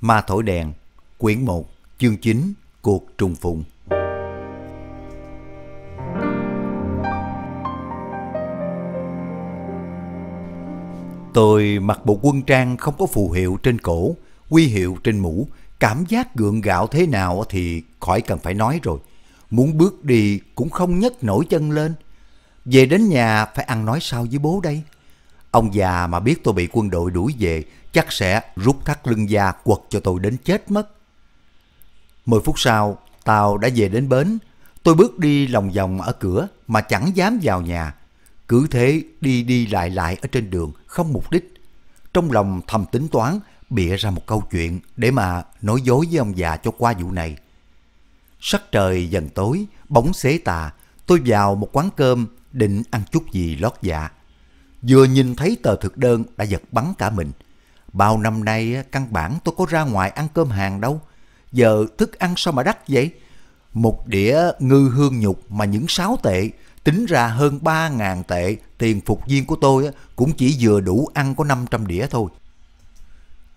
Ma Thổi Đèn, quyển 1, chương 9, Cuộc Trùng Phụng. Tôi mặc bộ quân trang không có phù hiệu trên cổ, quy hiệu trên mũ, cảm giác gượng gạo thế nào thì khỏi cần phải nói rồi. Muốn bước đi cũng không nhấc nổi chân lên. Về đến nhà phải ăn nói sao với bố đây? Ông già mà biết tôi bị quân đội đuổi về chắc sẽ rút thắt lưng da quật cho tôi đến chết mất. Mười phút sau, tàu đã về đến bến. Tôi bước đi lòng vòng ở cửa mà chẳng dám vào nhà. Cứ thế đi đi lại lại ở trên đường không mục đích. Trong lòng thầm tính toán bịa ra một câu chuyện để mà nói dối với ông già cho qua vụ này. Sắc trời dần tối, bóng xế tà, tôi vào một quán cơm định ăn chút gì lót dạ. Vừa nhìn thấy tờ thực đơn đã giật bắn cả mình. Bao năm nay căn bản tôi có ra ngoài ăn cơm hàng đâu. Giờ thức ăn sao mà đắt vậy? Một đĩa ngư hương nhục mà những sáu tệ, tính ra hơn ba ngàn tệ tiền phục viên của tôi cũng chỉ vừa đủ ăn có 500 đĩa thôi.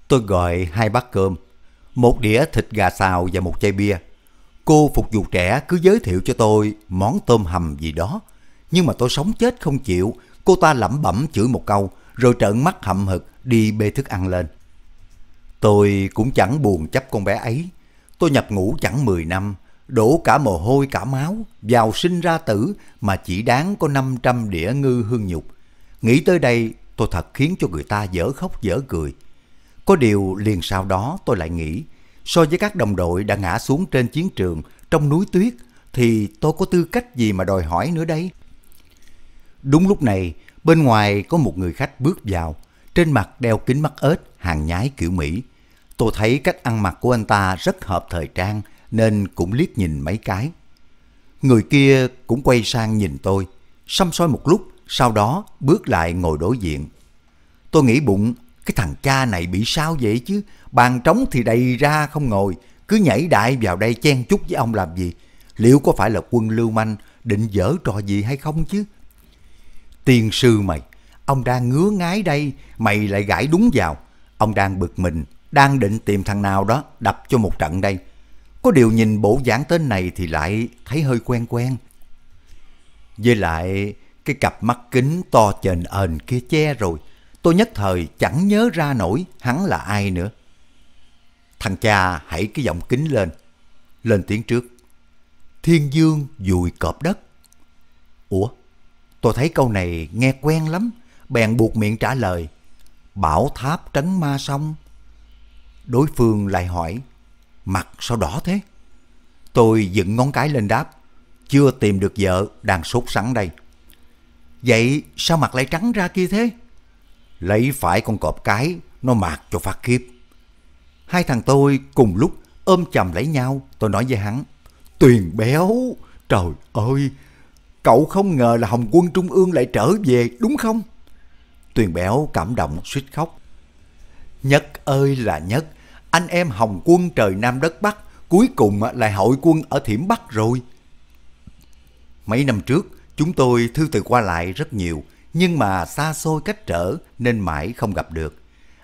Tôi gọi hai bát cơm, một đĩa thịt gà xào và một chai bia. Cô phục vụ trẻ cứ giới thiệu cho tôi món tôm hầm gì đó, nhưng mà tôi sống chết không chịu cô ta lẩm bẩm chửi một câu, rồi trợn mắt hậm hực đi bê thức ăn lên. Tôi cũng chẳng buồn chấp con bé ấy. Tôi nhập ngũ chẳng 10 năm, đổ cả mồ hôi cả máu, giàu sinh ra tử mà chỉ đáng có 500 đĩa ngư hương nhục. Nghĩ tới đây tôi thật khiến cho người ta dở khóc dở cười. Có điều liền sau đó tôi lại nghĩ, so với các đồng đội đã ngã xuống trên chiến trường trong núi tuyết thì tôi có tư cách gì mà đòi hỏi nữa đây? Đúng lúc này, bên ngoài có một người khách bước vào, trên mặt đeo kính mắt ếch hàng nhái kiểu Mỹ. Tôi thấy cách ăn mặc của anh ta rất hợp thời trang nên cũng liếc nhìn mấy cái. Người kia cũng quay sang nhìn tôi, xăm soi một lúc, sau đó bước lại ngồi đối diện. Tôi nghĩ bụng, cái thằng cha này bị sao vậy chứ, bàn trống thì đầy ra không ngồi, cứ nhảy đại vào đây chen chúc với ông làm gì. Liệu có phải là quân lưu manh định dở trò gì hay không chứ? Tiên sư mày, ông đang ngứa ngái đây, mày lại gãi đúng vào. Ông đang bực mình, đang định tìm thằng nào đó đập cho một trận đây. Có điều nhìn bộ dạng tên này thì lại thấy hơi quen quen. Với lại cái cặp mắt kính to chền ờn kia che rồi, tôi nhất thời chẳng nhớ ra nổi hắn là ai nữa. Thằng cha hãy cái giọng kính lên, lên tiếng trước. Thiên dương dùi cọp đất. Ủa, Tôi thấy câu này nghe quen lắm, bèn buộc miệng trả lời. Bảo tháp trấn ma xong. Đối phương lại hỏi, mặt sao đỏ thế? Tôi dựng ngón cái lên đáp, chưa tìm được vợ, đang sốt sẵn đây. Vậy sao mặt lại trắng ra kia thế? Lấy phải con cọp cái, nó mạc cho phát khiếp. Hai thằng tôi cùng lúc ôm chầm lấy nhau, tôi nói với hắn. Tuyền béo, trời ơi, Cậu không ngờ là Hồng quân Trung ương lại trở về đúng không? Tuyền Béo cảm động suýt khóc. Nhất ơi là nhất, anh em Hồng quân trời Nam đất Bắc cuối cùng lại hội quân ở Thiểm Bắc rồi. Mấy năm trước, chúng tôi thư từ qua lại rất nhiều, nhưng mà xa xôi cách trở nên mãi không gặp được.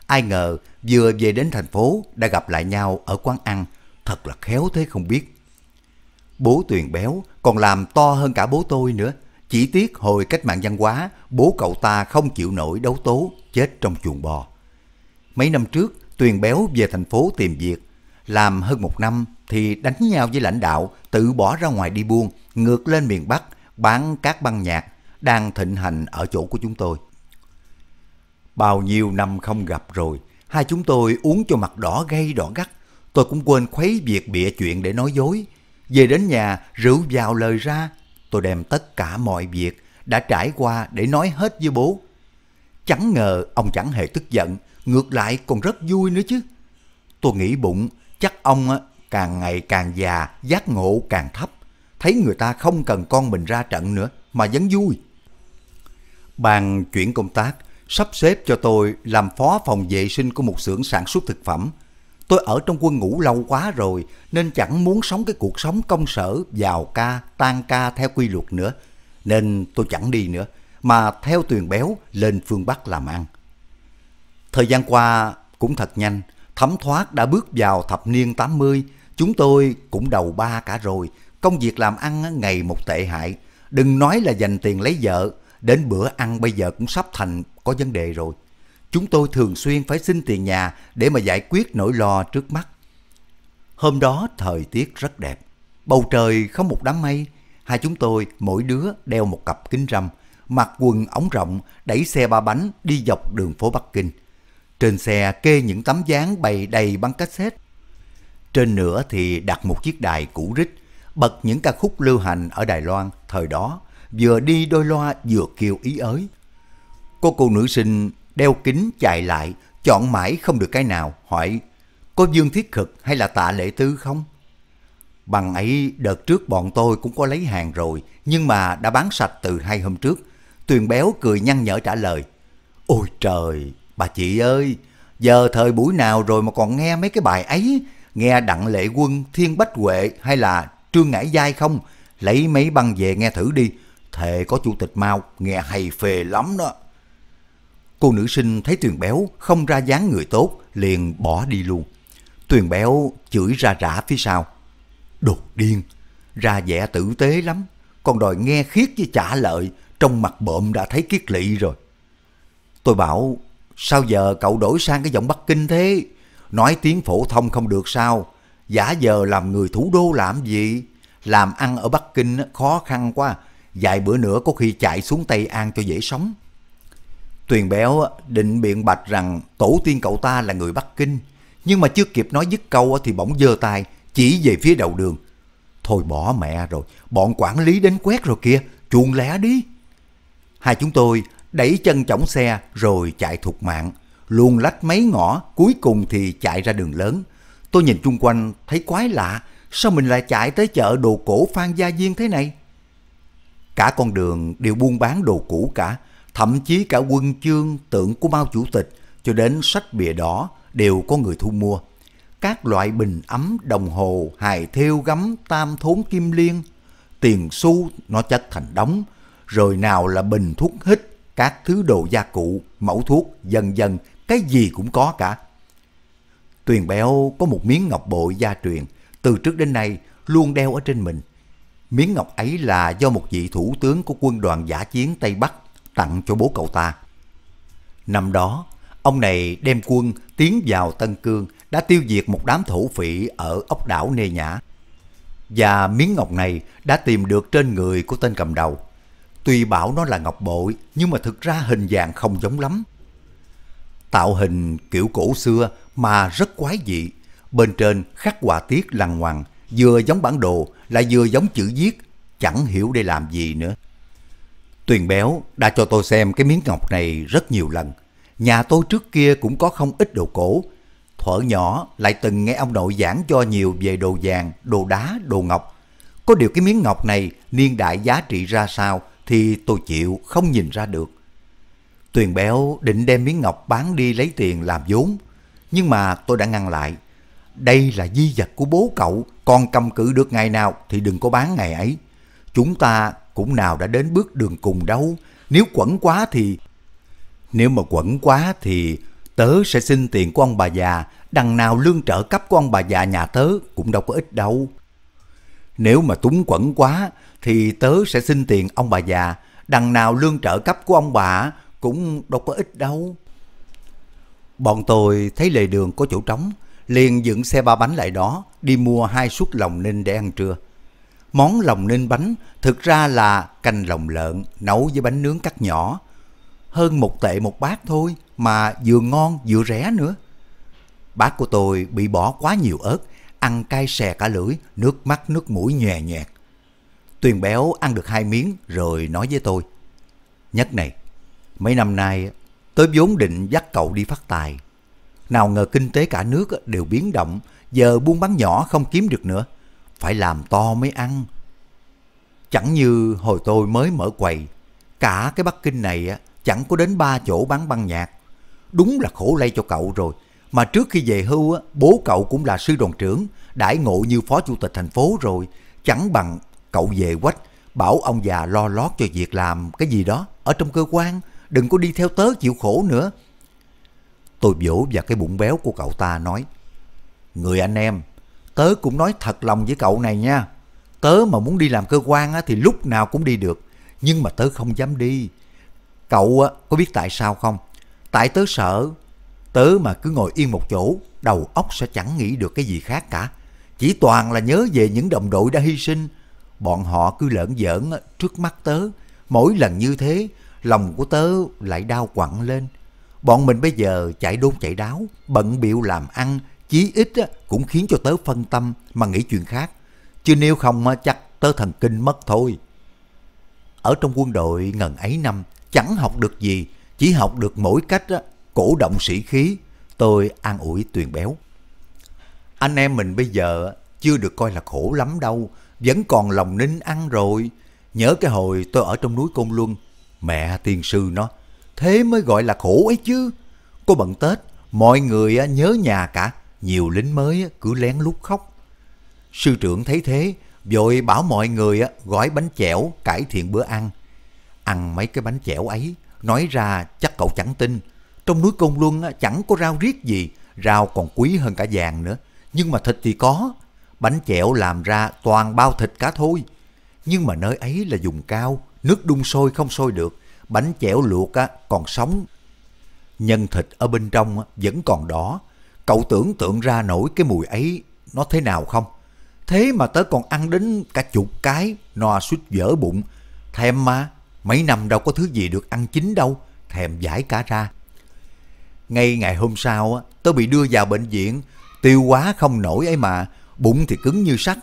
Ai ngờ vừa về đến thành phố đã gặp lại nhau ở quán ăn, thật là khéo thế không biết. Bố Tuyền béo còn làm to hơn cả bố tôi nữa. Chỉ tiếc hồi cách mạng văn hóa, bố cậu ta không chịu nổi đấu tố, chết trong chuồng bò. Mấy năm trước, Tuyền béo về thành phố tìm việc. Làm hơn một năm thì đánh nhau với lãnh đạo, tự bỏ ra ngoài đi buôn, ngược lên miền Bắc, bán các băng nhạc, đang thịnh hành ở chỗ của chúng tôi. Bao nhiêu năm không gặp rồi, hai chúng tôi uống cho mặt đỏ gây đỏ gắt. Tôi cũng quên khuấy việc bịa chuyện để nói dối, về đến nhà, rượu vào lời ra, tôi đem tất cả mọi việc đã trải qua để nói hết với bố. Chẳng ngờ ông chẳng hề tức giận, ngược lại còn rất vui nữa chứ. Tôi nghĩ bụng, chắc ông càng ngày càng già, giác ngộ càng thấp, thấy người ta không cần con mình ra trận nữa mà vẫn vui. Bàn chuyển công tác, sắp xếp cho tôi làm phó phòng vệ sinh của một xưởng sản xuất thực phẩm tôi ở trong quân ngủ lâu quá rồi nên chẳng muốn sống cái cuộc sống công sở giàu ca, tan ca theo quy luật nữa. Nên tôi chẳng đi nữa, mà theo tuyền béo lên phương Bắc làm ăn. Thời gian qua cũng thật nhanh, thấm thoát đã bước vào thập niên 80, chúng tôi cũng đầu ba cả rồi, công việc làm ăn ngày một tệ hại, đừng nói là dành tiền lấy vợ, đến bữa ăn bây giờ cũng sắp thành có vấn đề rồi. Chúng tôi thường xuyên phải xin tiền nhà để mà giải quyết nỗi lo trước mắt. Hôm đó thời tiết rất đẹp. Bầu trời không một đám mây. Hai chúng tôi mỗi đứa đeo một cặp kính râm, mặc quần ống rộng, đẩy xe ba bánh đi dọc đường phố Bắc Kinh. Trên xe kê những tấm dáng bày đầy băng cassette. Trên nữa thì đặt một chiếc đài cũ rích, bật những ca khúc lưu hành ở Đài Loan thời đó, vừa đi đôi loa vừa kêu ý ới. Cô cô nữ sinh đeo kính chạy lại, chọn mãi không được cái nào, hỏi có Dương Thiết Khực hay là tạ lệ tư không? Bằng ấy đợt trước bọn tôi cũng có lấy hàng rồi, nhưng mà đã bán sạch từ hai hôm trước. Tuyền Béo cười nhăn nhở trả lời. Ôi trời, bà chị ơi, giờ thời buổi nào rồi mà còn nghe mấy cái bài ấy, nghe Đặng Lệ Quân, Thiên Bách Huệ hay là Trương Ngãi Giai không? Lấy mấy băng về nghe thử đi, thề có chủ tịch mau, nghe hay phê lắm đó. Cô nữ sinh thấy Tuyền Béo không ra dáng người tốt, liền bỏ đi luôn. Tuyền Béo chửi ra rã phía sau. Đồ điên, ra vẻ tử tế lắm, còn đòi nghe khiết với trả lợi, trong mặt bợm đã thấy kiết lị rồi. Tôi bảo, sao giờ cậu đổi sang cái giọng Bắc Kinh thế? Nói tiếng phổ thông không được sao? Giả giờ làm người thủ đô làm gì? Làm ăn ở Bắc Kinh khó khăn quá, vài bữa nữa có khi chạy xuống Tây An cho dễ sống. Tuyền Béo định biện bạch rằng tổ tiên cậu ta là người Bắc Kinh, nhưng mà chưa kịp nói dứt câu thì bỗng giơ tay chỉ về phía đầu đường. Thôi bỏ mẹ rồi, bọn quản lý đến quét rồi kìa, chuồn lẻ đi. Hai chúng tôi đẩy chân chõng xe rồi chạy thục mạng, luồn lách mấy ngõ, cuối cùng thì chạy ra đường lớn. Tôi nhìn chung quanh thấy quái lạ, sao mình lại chạy tới chợ đồ cổ Phan Gia Viên thế này? Cả con đường đều buôn bán đồ cũ cả, thậm chí cả quân chương tượng của Mao Chủ tịch cho đến sách bìa đỏ đều có người thu mua. Các loại bình ấm, đồng hồ, hài thêu gấm, tam thốn kim liên, tiền xu nó chất thành đống, rồi nào là bình thuốc hít, các thứ đồ gia cụ, mẫu thuốc, dần dần, cái gì cũng có cả. Tuyền Béo có một miếng ngọc bội gia truyền, từ trước đến nay luôn đeo ở trên mình. Miếng ngọc ấy là do một vị thủ tướng của quân đoàn giả chiến Tây Bắc tặng cho bố cậu ta. Năm đó, ông này đem quân tiến vào Tân Cương đã tiêu diệt một đám thổ phỉ ở ốc đảo Nê Nhã. Và miếng ngọc này đã tìm được trên người của tên cầm đầu. Tuy bảo nó là ngọc bội, nhưng mà thực ra hình dạng không giống lắm. Tạo hình kiểu cổ xưa mà rất quái dị. Bên trên khắc họa tiết lằn ngoằng, vừa giống bản đồ, lại vừa giống chữ viết, chẳng hiểu để làm gì nữa. Tuyền Béo đã cho tôi xem cái miếng ngọc này rất nhiều lần. Nhà tôi trước kia cũng có không ít đồ cổ. Thuở nhỏ lại từng nghe ông nội giảng cho nhiều về đồ vàng, đồ đá, đồ ngọc. Có điều cái miếng ngọc này niên đại giá trị ra sao thì tôi chịu không nhìn ra được. Tuyền Béo định đem miếng ngọc bán đi lấy tiền làm vốn. Nhưng mà tôi đã ngăn lại. Đây là di vật của bố cậu, con cầm cự được ngày nào thì đừng có bán ngày ấy. Chúng ta cũng nào đã đến bước đường cùng đâu. Nếu quẩn quá thì... Nếu mà quẩn quá thì tớ sẽ xin tiền của ông bà già, đằng nào lương trợ cấp của ông bà già nhà tớ cũng đâu có ít đâu. Nếu mà túng quẩn quá thì tớ sẽ xin tiền ông bà già, đằng nào lương trợ cấp của ông bà cũng đâu có ít đâu. Bọn tôi thấy lề đường có chỗ trống, liền dựng xe ba bánh lại đó, đi mua hai suất lòng ninh để ăn trưa. Món lòng ninh bánh thực ra là canh lòng lợn nấu với bánh nướng cắt nhỏ. Hơn một tệ một bát thôi mà vừa ngon vừa rẻ nữa. bát của tôi bị bỏ quá nhiều ớt, ăn cay xè cả lưỡi, nước mắt nước mũi nhòe nhẹt. Tuyền béo ăn được hai miếng rồi nói với tôi. Nhất này, mấy năm nay tôi vốn định dắt cậu đi phát tài. Nào ngờ kinh tế cả nước đều biến động, giờ buôn bán nhỏ không kiếm được nữa phải làm to mới ăn. Chẳng như hồi tôi mới mở quầy, cả cái Bắc Kinh này á, chẳng có đến ba chỗ bán băng nhạc. Đúng là khổ lây cho cậu rồi. Mà trước khi về hưu, á, bố cậu cũng là sư đoàn trưởng, đãi ngộ như phó chủ tịch thành phố rồi. Chẳng bằng cậu về quách, bảo ông già lo lót cho việc làm cái gì đó ở trong cơ quan, đừng có đi theo tớ chịu khổ nữa. Tôi vỗ vào cái bụng béo của cậu ta nói, Người anh em, tớ cũng nói thật lòng với cậu này nha. Tớ mà muốn đi làm cơ quan á, thì lúc nào cũng đi được, nhưng mà tớ không dám đi. Cậu có biết tại sao không? Tại tớ sợ, tớ mà cứ ngồi yên một chỗ, đầu óc sẽ chẳng nghĩ được cái gì khác cả. Chỉ toàn là nhớ về những đồng đội đã hy sinh, bọn họ cứ lỡn giỡn trước mắt tớ. Mỗi lần như thế, lòng của tớ lại đau quặn lên. Bọn mình bây giờ chạy đôn chạy đáo, bận biệu làm ăn, chí ít cũng khiến cho tớ phân tâm mà nghĩ chuyện khác. Chứ nếu không chắc tớ thần kinh mất thôi. Ở trong quân đội ngần ấy năm, chẳng học được gì, chỉ học được mỗi cách cổ động sĩ khí. Tôi an ủi tuyền béo. Anh em mình bây giờ chưa được coi là khổ lắm đâu, vẫn còn lòng nín ăn rồi. Nhớ cái hồi tôi ở trong núi Côn Luân, mẹ tiên sư nó, thế mới gọi là khổ ấy chứ. cô bận Tết, mọi người nhớ nhà cả nhiều lính mới cứ lén lút khóc. Sư trưởng thấy thế, vội bảo mọi người gói bánh chẻo cải thiện bữa ăn. Ăn mấy cái bánh chẻo ấy, nói ra chắc cậu chẳng tin. Trong núi công Luân chẳng có rau riết gì, rau còn quý hơn cả vàng nữa. Nhưng mà thịt thì có, bánh chẻo làm ra toàn bao thịt cá thôi. Nhưng mà nơi ấy là dùng cao, nước đun sôi không sôi được, bánh chẻo luộc còn sống. Nhân thịt ở bên trong vẫn còn đỏ, Cậu tưởng tượng ra nổi cái mùi ấy nó thế nào không? Thế mà tớ còn ăn đến cả chục cái, no suýt dở bụng. Thèm mà, mấy năm đâu có thứ gì được ăn chín đâu, thèm giải cả ra. Ngay ngày hôm sau, tớ bị đưa vào bệnh viện, tiêu quá không nổi ấy mà, bụng thì cứng như sắt.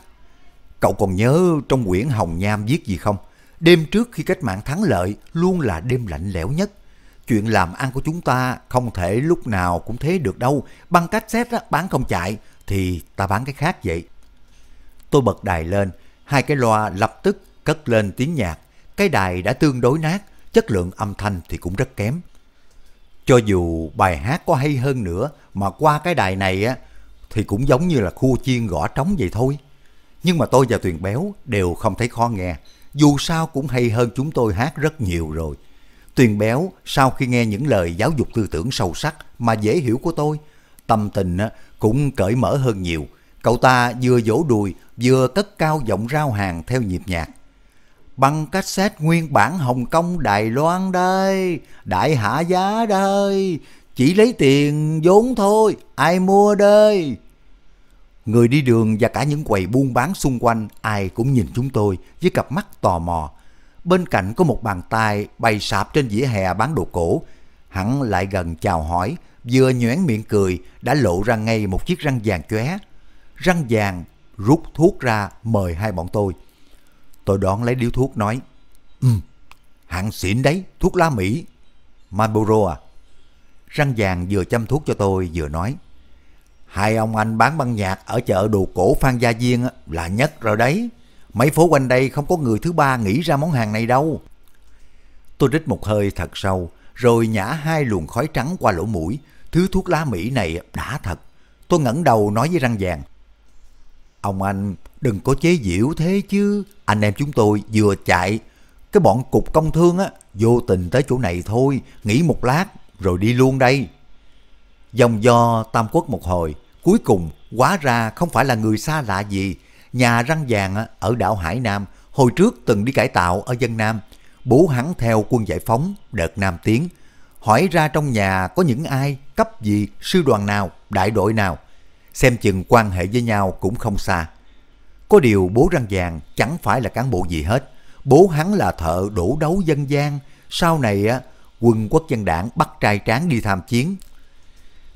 Cậu còn nhớ trong quyển Hồng Nham viết gì không? Đêm trước khi cách mạng thắng lợi luôn là đêm lạnh lẽo nhất chuyện làm ăn của chúng ta không thể lúc nào cũng thế được đâu. bằng cách xét bán không chạy thì ta bán cái khác vậy. Tôi bật đài lên, hai cái loa lập tức cất lên tiếng nhạc. Cái đài đã tương đối nát, chất lượng âm thanh thì cũng rất kém. Cho dù bài hát có hay hơn nữa mà qua cái đài này á thì cũng giống như là khu chiên gõ trống vậy thôi. Nhưng mà tôi và Tuyền Béo đều không thấy khó nghe, dù sao cũng hay hơn chúng tôi hát rất nhiều rồi. Tuyền Béo sau khi nghe những lời giáo dục tư tưởng sâu sắc mà dễ hiểu của tôi, tâm tình cũng cởi mở hơn nhiều. Cậu ta vừa vỗ đùi vừa cất cao giọng rao hàng theo nhịp nhạc. Băng cassette nguyên bản Hồng Kông Đài Loan đây, đại hạ giá đây, chỉ lấy tiền vốn thôi, ai mua đây. Người đi đường và cả những quầy buôn bán xung quanh ai cũng nhìn chúng tôi với cặp mắt tò mò bên cạnh có một bàn tay bày sạp trên dĩa hè bán đồ cổ. Hắn lại gần chào hỏi, vừa nhoẻn miệng cười đã lộ ra ngay một chiếc răng vàng chóe. Răng vàng rút thuốc ra mời hai bọn tôi. Tôi đón lấy điếu thuốc nói, Ừ, um, hạng xịn đấy, thuốc lá Mỹ. Marlboro à? Răng vàng vừa chăm thuốc cho tôi vừa nói, Hai ông anh bán băng nhạc ở chợ đồ cổ Phan Gia Viên là nhất rồi đấy mấy phố quanh đây không có người thứ ba nghĩ ra món hàng này đâu. Tôi rít một hơi thật sâu, rồi nhả hai luồng khói trắng qua lỗ mũi. Thứ thuốc lá Mỹ này đã thật. Tôi ngẩng đầu nói với răng vàng. Ông anh đừng có chế giễu thế chứ. Anh em chúng tôi vừa chạy. Cái bọn cục công thương á, vô tình tới chỗ này thôi. Nghỉ một lát rồi đi luôn đây. Dòng do Tam Quốc một hồi, cuối cùng hóa ra không phải là người xa lạ gì nhà răng vàng ở đảo Hải Nam hồi trước từng đi cải tạo ở dân Nam, bố hắn theo quân giải phóng đợt Nam Tiến, hỏi ra trong nhà có những ai, cấp gì, sư đoàn nào, đại đội nào, xem chừng quan hệ với nhau cũng không xa. Có điều bố răng vàng chẳng phải là cán bộ gì hết, bố hắn là thợ đổ đấu dân gian, sau này á, quân quốc dân đảng bắt trai tráng đi tham chiến.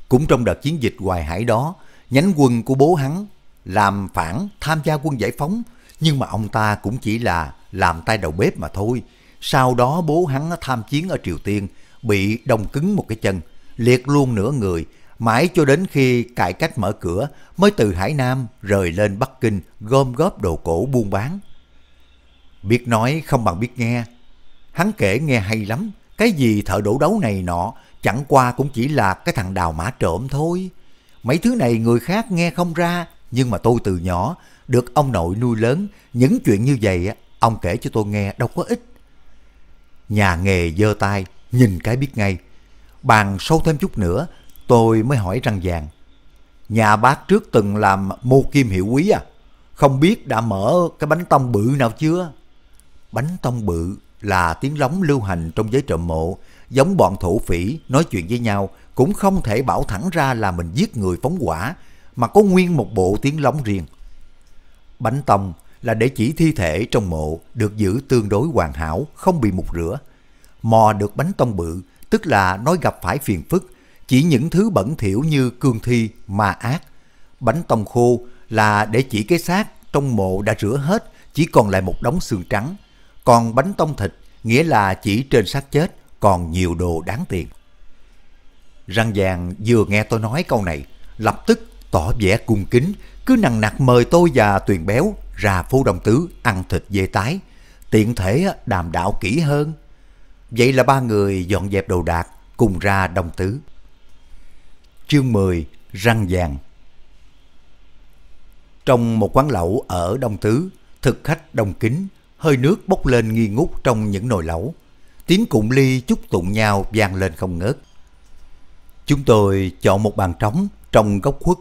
Cũng trong đợt chiến dịch Hoài Hải đó, nhánh quân của bố hắn làm phản tham gia quân giải phóng, nhưng mà ông ta cũng chỉ là làm tay đầu bếp mà thôi. Sau đó bố hắn tham chiến ở Triều Tiên, bị đông cứng một cái chân, liệt luôn nửa người, mãi cho đến khi cải cách mở cửa mới từ Hải Nam rời lên Bắc Kinh gom góp đồ cổ buôn bán. Biết nói không bằng biết nghe. Hắn kể nghe hay lắm, cái gì thợ đổ đấu này nọ chẳng qua cũng chỉ là cái thằng đào mã trộm thôi. Mấy thứ này người khác nghe không ra nhưng mà tôi từ nhỏ được ông nội nuôi lớn, những chuyện như vậy ông kể cho tôi nghe đâu có ít. Nhà nghề dơ tay, nhìn cái biết ngay. Bàn sâu thêm chút nữa, tôi mới hỏi răng vàng. Nhà bác trước từng làm mô kim hiệu quý à? Không biết đã mở cái bánh tông bự nào chưa? Bánh tông bự là tiếng lóng lưu hành trong giới trộm mộ, giống bọn thổ phỉ nói chuyện với nhau cũng không thể bảo thẳng ra là mình giết người phóng quả, mà có nguyên một bộ tiếng lóng riêng. Bánh tông là để chỉ thi thể trong mộ được giữ tương đối hoàn hảo, không bị mục rửa. Mò được bánh tông bự, tức là nói gặp phải phiền phức, chỉ những thứ bẩn thỉu như cương thi, ma ác. Bánh tông khô là để chỉ cái xác trong mộ đã rửa hết, chỉ còn lại một đống xương trắng. Còn bánh tông thịt nghĩa là chỉ trên xác chết còn nhiều đồ đáng tiền. Răng vàng vừa nghe tôi nói câu này, lập tức tỏ vẻ cung kính, cứ nằng nặc mời tôi và Tuyền Béo ra phố đồng Tứ ăn thịt dê tái, tiện thể đàm đạo kỹ hơn. Vậy là ba người dọn dẹp đồ đạc cùng ra đồng Tứ. Chương 10 Răng vàng Trong một quán lẩu ở Đông Tứ, thực khách đông kính, hơi nước bốc lên nghi ngút trong những nồi lẩu. Tiếng cụm ly chúc tụng nhau vang lên không ngớt. Chúng tôi chọn một bàn trống trong góc khuất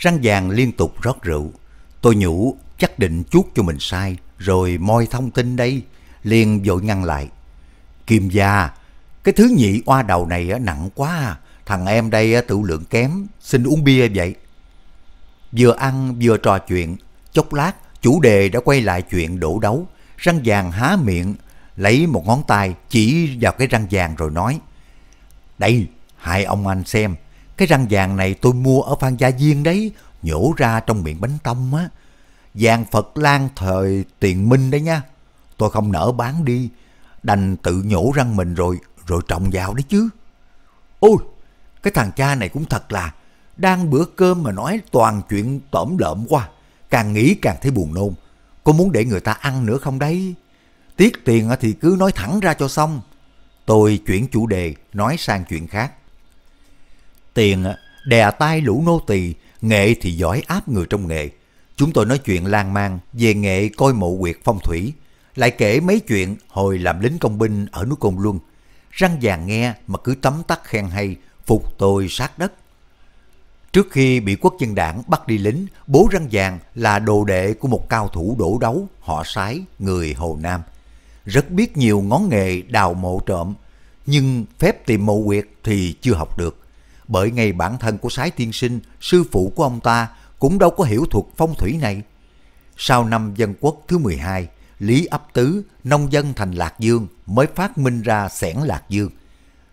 răng vàng liên tục rót rượu. Tôi nhủ chắc định chuốt cho mình sai, rồi moi thông tin đây, liền vội ngăn lại. Kim gia, cái thứ nhị oa đầu này nặng quá, à. thằng em đây tự lượng kém, xin uống bia vậy. Vừa ăn vừa trò chuyện, chốc lát chủ đề đã quay lại chuyện đổ đấu, răng vàng há miệng, lấy một ngón tay chỉ vào cái răng vàng rồi nói. Đây, hai ông anh xem, cái răng vàng này tôi mua ở Phan Gia Diên đấy, nhổ ra trong miệng bánh tông á. Vàng Phật Lan thời tiền minh đấy nha. Tôi không nỡ bán đi, đành tự nhổ răng mình rồi, rồi trồng vào đấy chứ. Ôi, cái thằng cha này cũng thật là, đang bữa cơm mà nói toàn chuyện tổm lợm quá. Càng nghĩ càng thấy buồn nôn. Có muốn để người ta ăn nữa không đấy? tiết tiền thì cứ nói thẳng ra cho xong. Tôi chuyển chủ đề, nói sang chuyện khác. Tiền đè tay lũ nô tỳ, nghệ thì giỏi áp người trong nghệ. Chúng tôi nói chuyện lan man về nghệ coi mộ quyệt phong thủy, lại kể mấy chuyện hồi làm lính công binh ở núi Côn Luân. Răng vàng nghe mà cứ tấm tắc khen hay, phục tôi sát đất. Trước khi bị quốc dân đảng bắt đi lính, bố răng vàng là đồ đệ của một cao thủ đổ đấu, họ sái, người Hồ Nam. Rất biết nhiều ngón nghề đào mộ trộm, nhưng phép tìm mộ quyệt thì chưa học được bởi ngay bản thân của Sái Tiên Sinh, sư phụ của ông ta, cũng đâu có hiểu thuật phong thủy này. Sau năm dân quốc thứ 12, Lý Ấp Tứ, nông dân thành Lạc Dương mới phát minh ra sẻn Lạc Dương.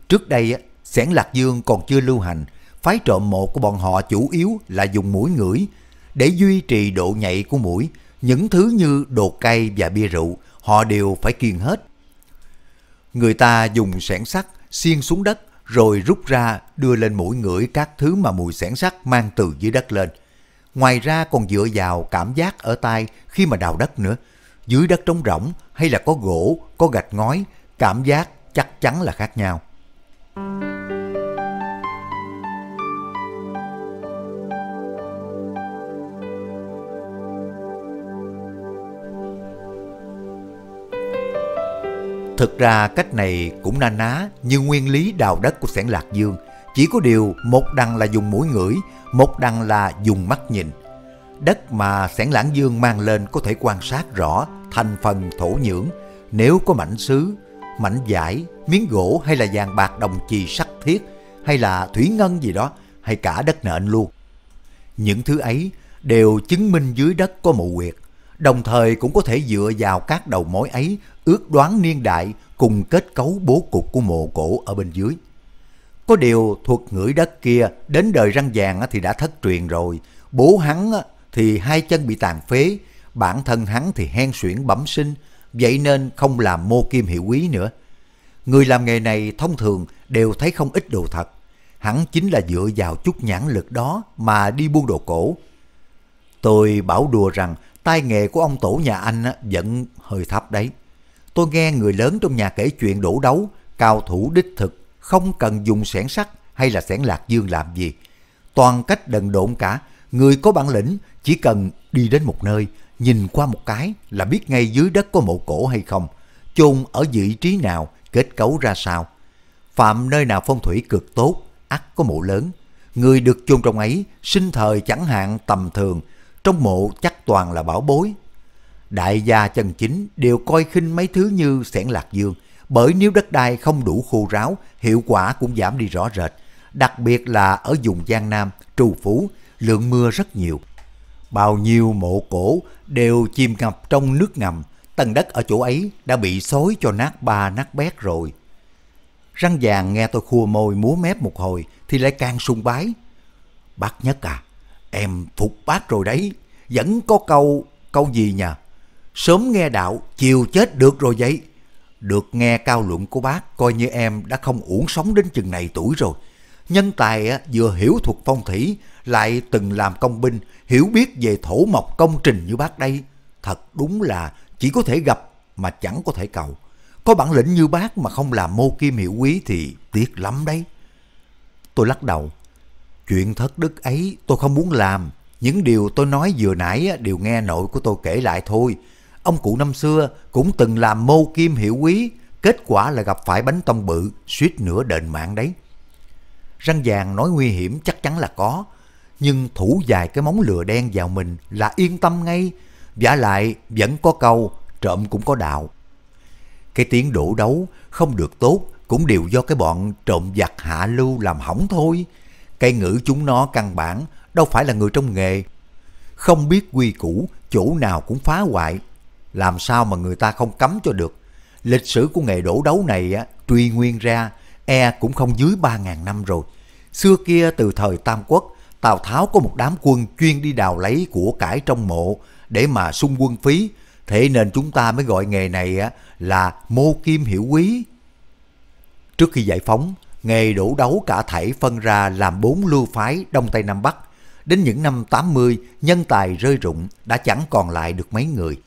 Trước đây, sẻn Lạc Dương còn chưa lưu hành, phái trộm mộ của bọn họ chủ yếu là dùng mũi ngửi. Để duy trì độ nhạy của mũi, những thứ như đồ cây và bia rượu họ đều phải kiêng hết. Người ta dùng sẻn sắt xiên xuống đất rồi rút ra đưa lên mũi ngửi các thứ mà mùi xẻng sắt mang từ dưới đất lên. Ngoài ra còn dựa vào cảm giác ở tay khi mà đào đất nữa. Dưới đất trống rỗng hay là có gỗ, có gạch ngói, cảm giác chắc chắn là khác nhau. Thực ra cách này cũng na ná như nguyên lý đào đất của sẻn lạc dương. Chỉ có điều một đằng là dùng mũi ngửi, một đằng là dùng mắt nhìn. Đất mà sẻn lãng dương mang lên có thể quan sát rõ thành phần thổ nhưỡng. Nếu có mảnh sứ, mảnh vải, miếng gỗ hay là vàng bạc đồng chì sắt thiết hay là thủy ngân gì đó hay cả đất nện luôn. Những thứ ấy đều chứng minh dưới đất có mụ quyệt, đồng thời cũng có thể dựa vào các đầu mối ấy ước đoán niên đại cùng kết cấu bố cục của mộ cổ ở bên dưới. Có điều thuộc ngữ đất kia đến đời răng vàng thì đã thất truyền rồi, bố hắn thì hai chân bị tàn phế, bản thân hắn thì hen suyễn bẩm sinh, vậy nên không làm mô kim hiệu quý nữa. Người làm nghề này thông thường đều thấy không ít đồ thật, hắn chính là dựa vào chút nhãn lực đó mà đi buôn đồ cổ. Tôi bảo đùa rằng tai nghề của ông tổ nhà anh vẫn hơi thấp đấy tôi nghe người lớn trong nhà kể chuyện đổ đấu, cao thủ đích thực, không cần dùng xẻng sắt hay là xẻng lạc dương làm gì. Toàn cách đần độn cả, người có bản lĩnh chỉ cần đi đến một nơi, nhìn qua một cái là biết ngay dưới đất có mộ cổ hay không, chôn ở vị trí nào, kết cấu ra sao. Phạm nơi nào phong thủy cực tốt, ắt có mộ lớn. Người được chôn trong ấy, sinh thời chẳng hạn tầm thường, trong mộ chắc toàn là bảo bối, Đại gia chân chính đều coi khinh mấy thứ như sẻn lạc dương, bởi nếu đất đai không đủ khô ráo, hiệu quả cũng giảm đi rõ rệt, đặc biệt là ở vùng Giang Nam, Trù Phú, lượng mưa rất nhiều. Bao nhiêu mộ cổ đều chìm ngập trong nước ngầm, tầng đất ở chỗ ấy đã bị xối cho nát ba nát bét rồi. Răng vàng nghe tôi khua môi múa mép một hồi thì lại càng sung bái. Bác nhất à, em phục bác rồi đấy, vẫn có câu, câu gì nhỉ? sớm nghe đạo, chiều chết được rồi vậy. Được nghe cao luận của bác, coi như em đã không uổng sống đến chừng này tuổi rồi. Nhân tài vừa hiểu thuật phong thủy, lại từng làm công binh, hiểu biết về thổ mộc công trình như bác đây. Thật đúng là chỉ có thể gặp mà chẳng có thể cầu. Có bản lĩnh như bác mà không làm mô kim hiệu quý thì tiếc lắm đấy. Tôi lắc đầu. Chuyện thất đức ấy tôi không muốn làm. Những điều tôi nói vừa nãy đều nghe nội của tôi kể lại thôi. Ông cụ năm xưa cũng từng làm mô kim hiệu quý, kết quả là gặp phải bánh tông bự, suýt nửa đền mạng đấy. Răng vàng nói nguy hiểm chắc chắn là có, nhưng thủ dài cái móng lừa đen vào mình là yên tâm ngay, giả lại vẫn có câu, trộm cũng có đạo. Cái tiếng đổ đấu không được tốt cũng đều do cái bọn trộm giặc hạ lưu làm hỏng thôi. cây ngữ chúng nó căn bản đâu phải là người trong nghề. Không biết quy củ, chỗ nào cũng phá hoại, làm sao mà người ta không cấm cho được. Lịch sử của nghề đổ đấu này á, truy nguyên ra, e cũng không dưới 3.000 năm rồi. Xưa kia từ thời Tam Quốc, Tào Tháo có một đám quân chuyên đi đào lấy của cải trong mộ để mà sung quân phí, thế nên chúng ta mới gọi nghề này á, là mô kim hiểu quý. Trước khi giải phóng, nghề đổ đấu cả thảy phân ra làm bốn lưu phái Đông Tây Nam Bắc. Đến những năm 80, nhân tài rơi rụng đã chẳng còn lại được mấy người.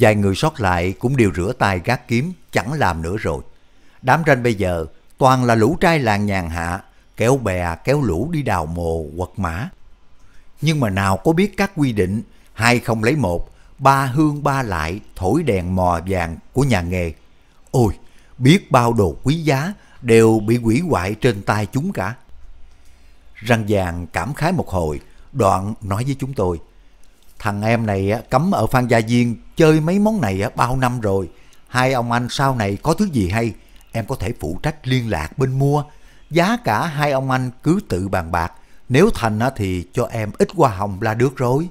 Vài người sót lại cũng đều rửa tay gác kiếm, chẳng làm nữa rồi. Đám ranh bây giờ toàn là lũ trai làng nhàn hạ, kéo bè kéo lũ đi đào mồ quật mã. Nhưng mà nào có biết các quy định hai không lấy một, ba hương ba lại thổi đèn mò vàng của nhà nghề. Ôi, biết bao đồ quý giá đều bị quỷ hoại trên tay chúng cả. Răng vàng cảm khái một hồi, đoạn nói với chúng tôi. Thằng em này cấm ở Phan Gia Viên chơi mấy món này bao năm rồi. Hai ông anh sau này có thứ gì hay, em có thể phụ trách liên lạc bên mua. Giá cả hai ông anh cứ tự bàn bạc, nếu thành thì cho em ít hoa hồng là được rồi.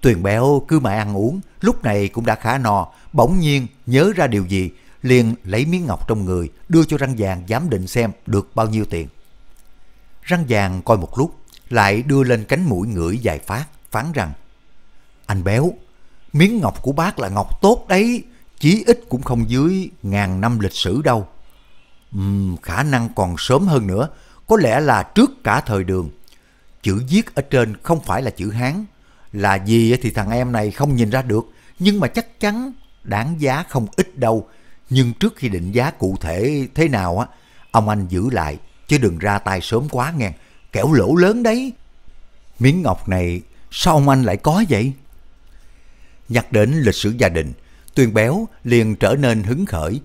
Tuyền béo cứ mà ăn uống, lúc này cũng đã khá no, bỗng nhiên nhớ ra điều gì, liền lấy miếng ngọc trong người, đưa cho răng vàng giám định xem được bao nhiêu tiền. Răng vàng coi một lúc, lại đưa lên cánh mũi ngửi dài phát, phán rằng anh béo, miếng ngọc của bác là ngọc tốt đấy, chí ít cũng không dưới ngàn năm lịch sử đâu. Uhm, khả năng còn sớm hơn nữa, có lẽ là trước cả thời đường. Chữ viết ở trên không phải là chữ Hán, là gì thì thằng em này không nhìn ra được, nhưng mà chắc chắn đáng giá không ít đâu. Nhưng trước khi định giá cụ thể thế nào á, ông anh giữ lại, chứ đừng ra tay sớm quá nghe, kẻo lỗ lớn đấy. Miếng ngọc này sao ông anh lại có vậy? Nhắc đến lịch sử gia đình, Tuyền Béo liền trở nên hứng khởi.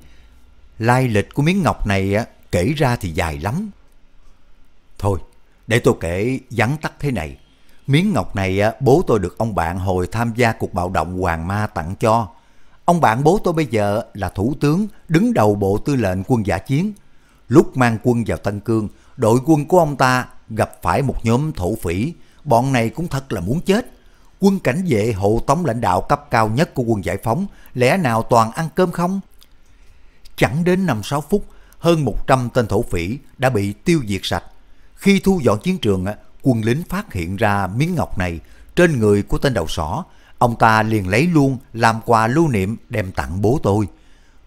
Lai lịch của miếng ngọc này kể ra thì dài lắm. Thôi, để tôi kể vắn tắt thế này. Miếng ngọc này bố tôi được ông bạn hồi tham gia cuộc bạo động Hoàng Ma tặng cho. Ông bạn bố tôi bây giờ là thủ tướng đứng đầu bộ tư lệnh quân giả chiến. Lúc mang quân vào Tân Cương, đội quân của ông ta gặp phải một nhóm thổ phỉ. Bọn này cũng thật là muốn chết quân cảnh vệ hộ tống lãnh đạo cấp cao nhất của quân giải phóng, lẽ nào toàn ăn cơm không? Chẳng đến 5-6 phút, hơn 100 tên thổ phỉ đã bị tiêu diệt sạch. Khi thu dọn chiến trường, quân lính phát hiện ra miếng ngọc này trên người của tên đầu sỏ. Ông ta liền lấy luôn làm quà lưu niệm đem tặng bố tôi.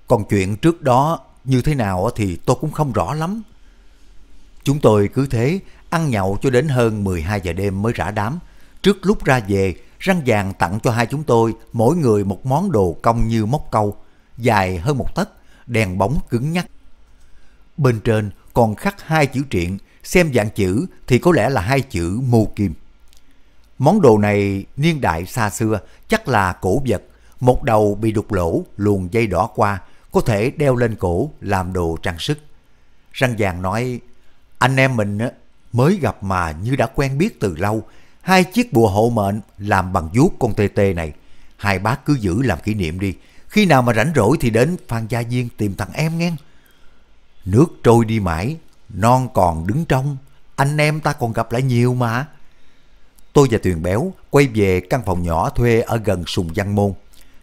Còn chuyện trước đó như thế nào thì tôi cũng không rõ lắm. Chúng tôi cứ thế ăn nhậu cho đến hơn 12 giờ đêm mới rã đám Trước lúc ra về, răng vàng tặng cho hai chúng tôi mỗi người một món đồ cong như móc câu, dài hơn một tấc, đèn bóng cứng nhắc. Bên trên còn khắc hai chữ truyện xem dạng chữ thì có lẽ là hai chữ mù kim. Món đồ này niên đại xa xưa chắc là cổ vật, một đầu bị đục lỗ, luồn dây đỏ qua, có thể đeo lên cổ làm đồ trang sức. Răng vàng nói, anh em mình mới gặp mà như đã quen biết từ lâu, Hai chiếc bùa hộ mệnh làm bằng vuốt con tê tê này, hai bác cứ giữ làm kỷ niệm đi. Khi nào mà rảnh rỗi thì đến Phan Gia duyên tìm thằng em nghe. Nước trôi đi mãi, non còn đứng trong, anh em ta còn gặp lại nhiều mà. Tôi và Tuyền Béo quay về căn phòng nhỏ thuê ở gần Sùng Văn Môn.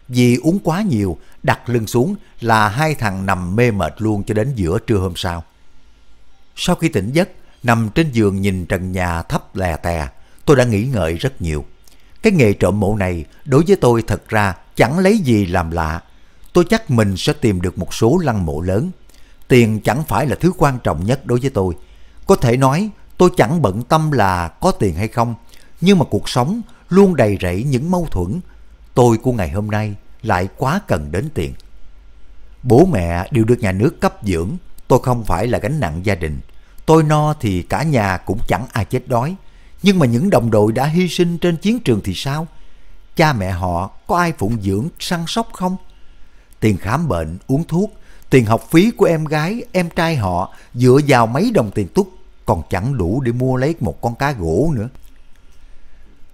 Vì uống quá nhiều, đặt lưng xuống là hai thằng nằm mê mệt luôn cho đến giữa trưa hôm sau. Sau khi tỉnh giấc, nằm trên giường nhìn trần nhà thấp lè tè, tôi đã nghĩ ngợi rất nhiều. Cái nghề trộm mộ này đối với tôi thật ra chẳng lấy gì làm lạ. Tôi chắc mình sẽ tìm được một số lăng mộ lớn. Tiền chẳng phải là thứ quan trọng nhất đối với tôi. Có thể nói tôi chẳng bận tâm là có tiền hay không, nhưng mà cuộc sống luôn đầy rẫy những mâu thuẫn. Tôi của ngày hôm nay lại quá cần đến tiền. Bố mẹ đều được nhà nước cấp dưỡng, tôi không phải là gánh nặng gia đình. Tôi no thì cả nhà cũng chẳng ai chết đói, nhưng mà những đồng đội đã hy sinh trên chiến trường thì sao? Cha mẹ họ có ai phụng dưỡng, săn sóc không? Tiền khám bệnh, uống thuốc, tiền học phí của em gái, em trai họ dựa vào mấy đồng tiền túc còn chẳng đủ để mua lấy một con cá gỗ nữa.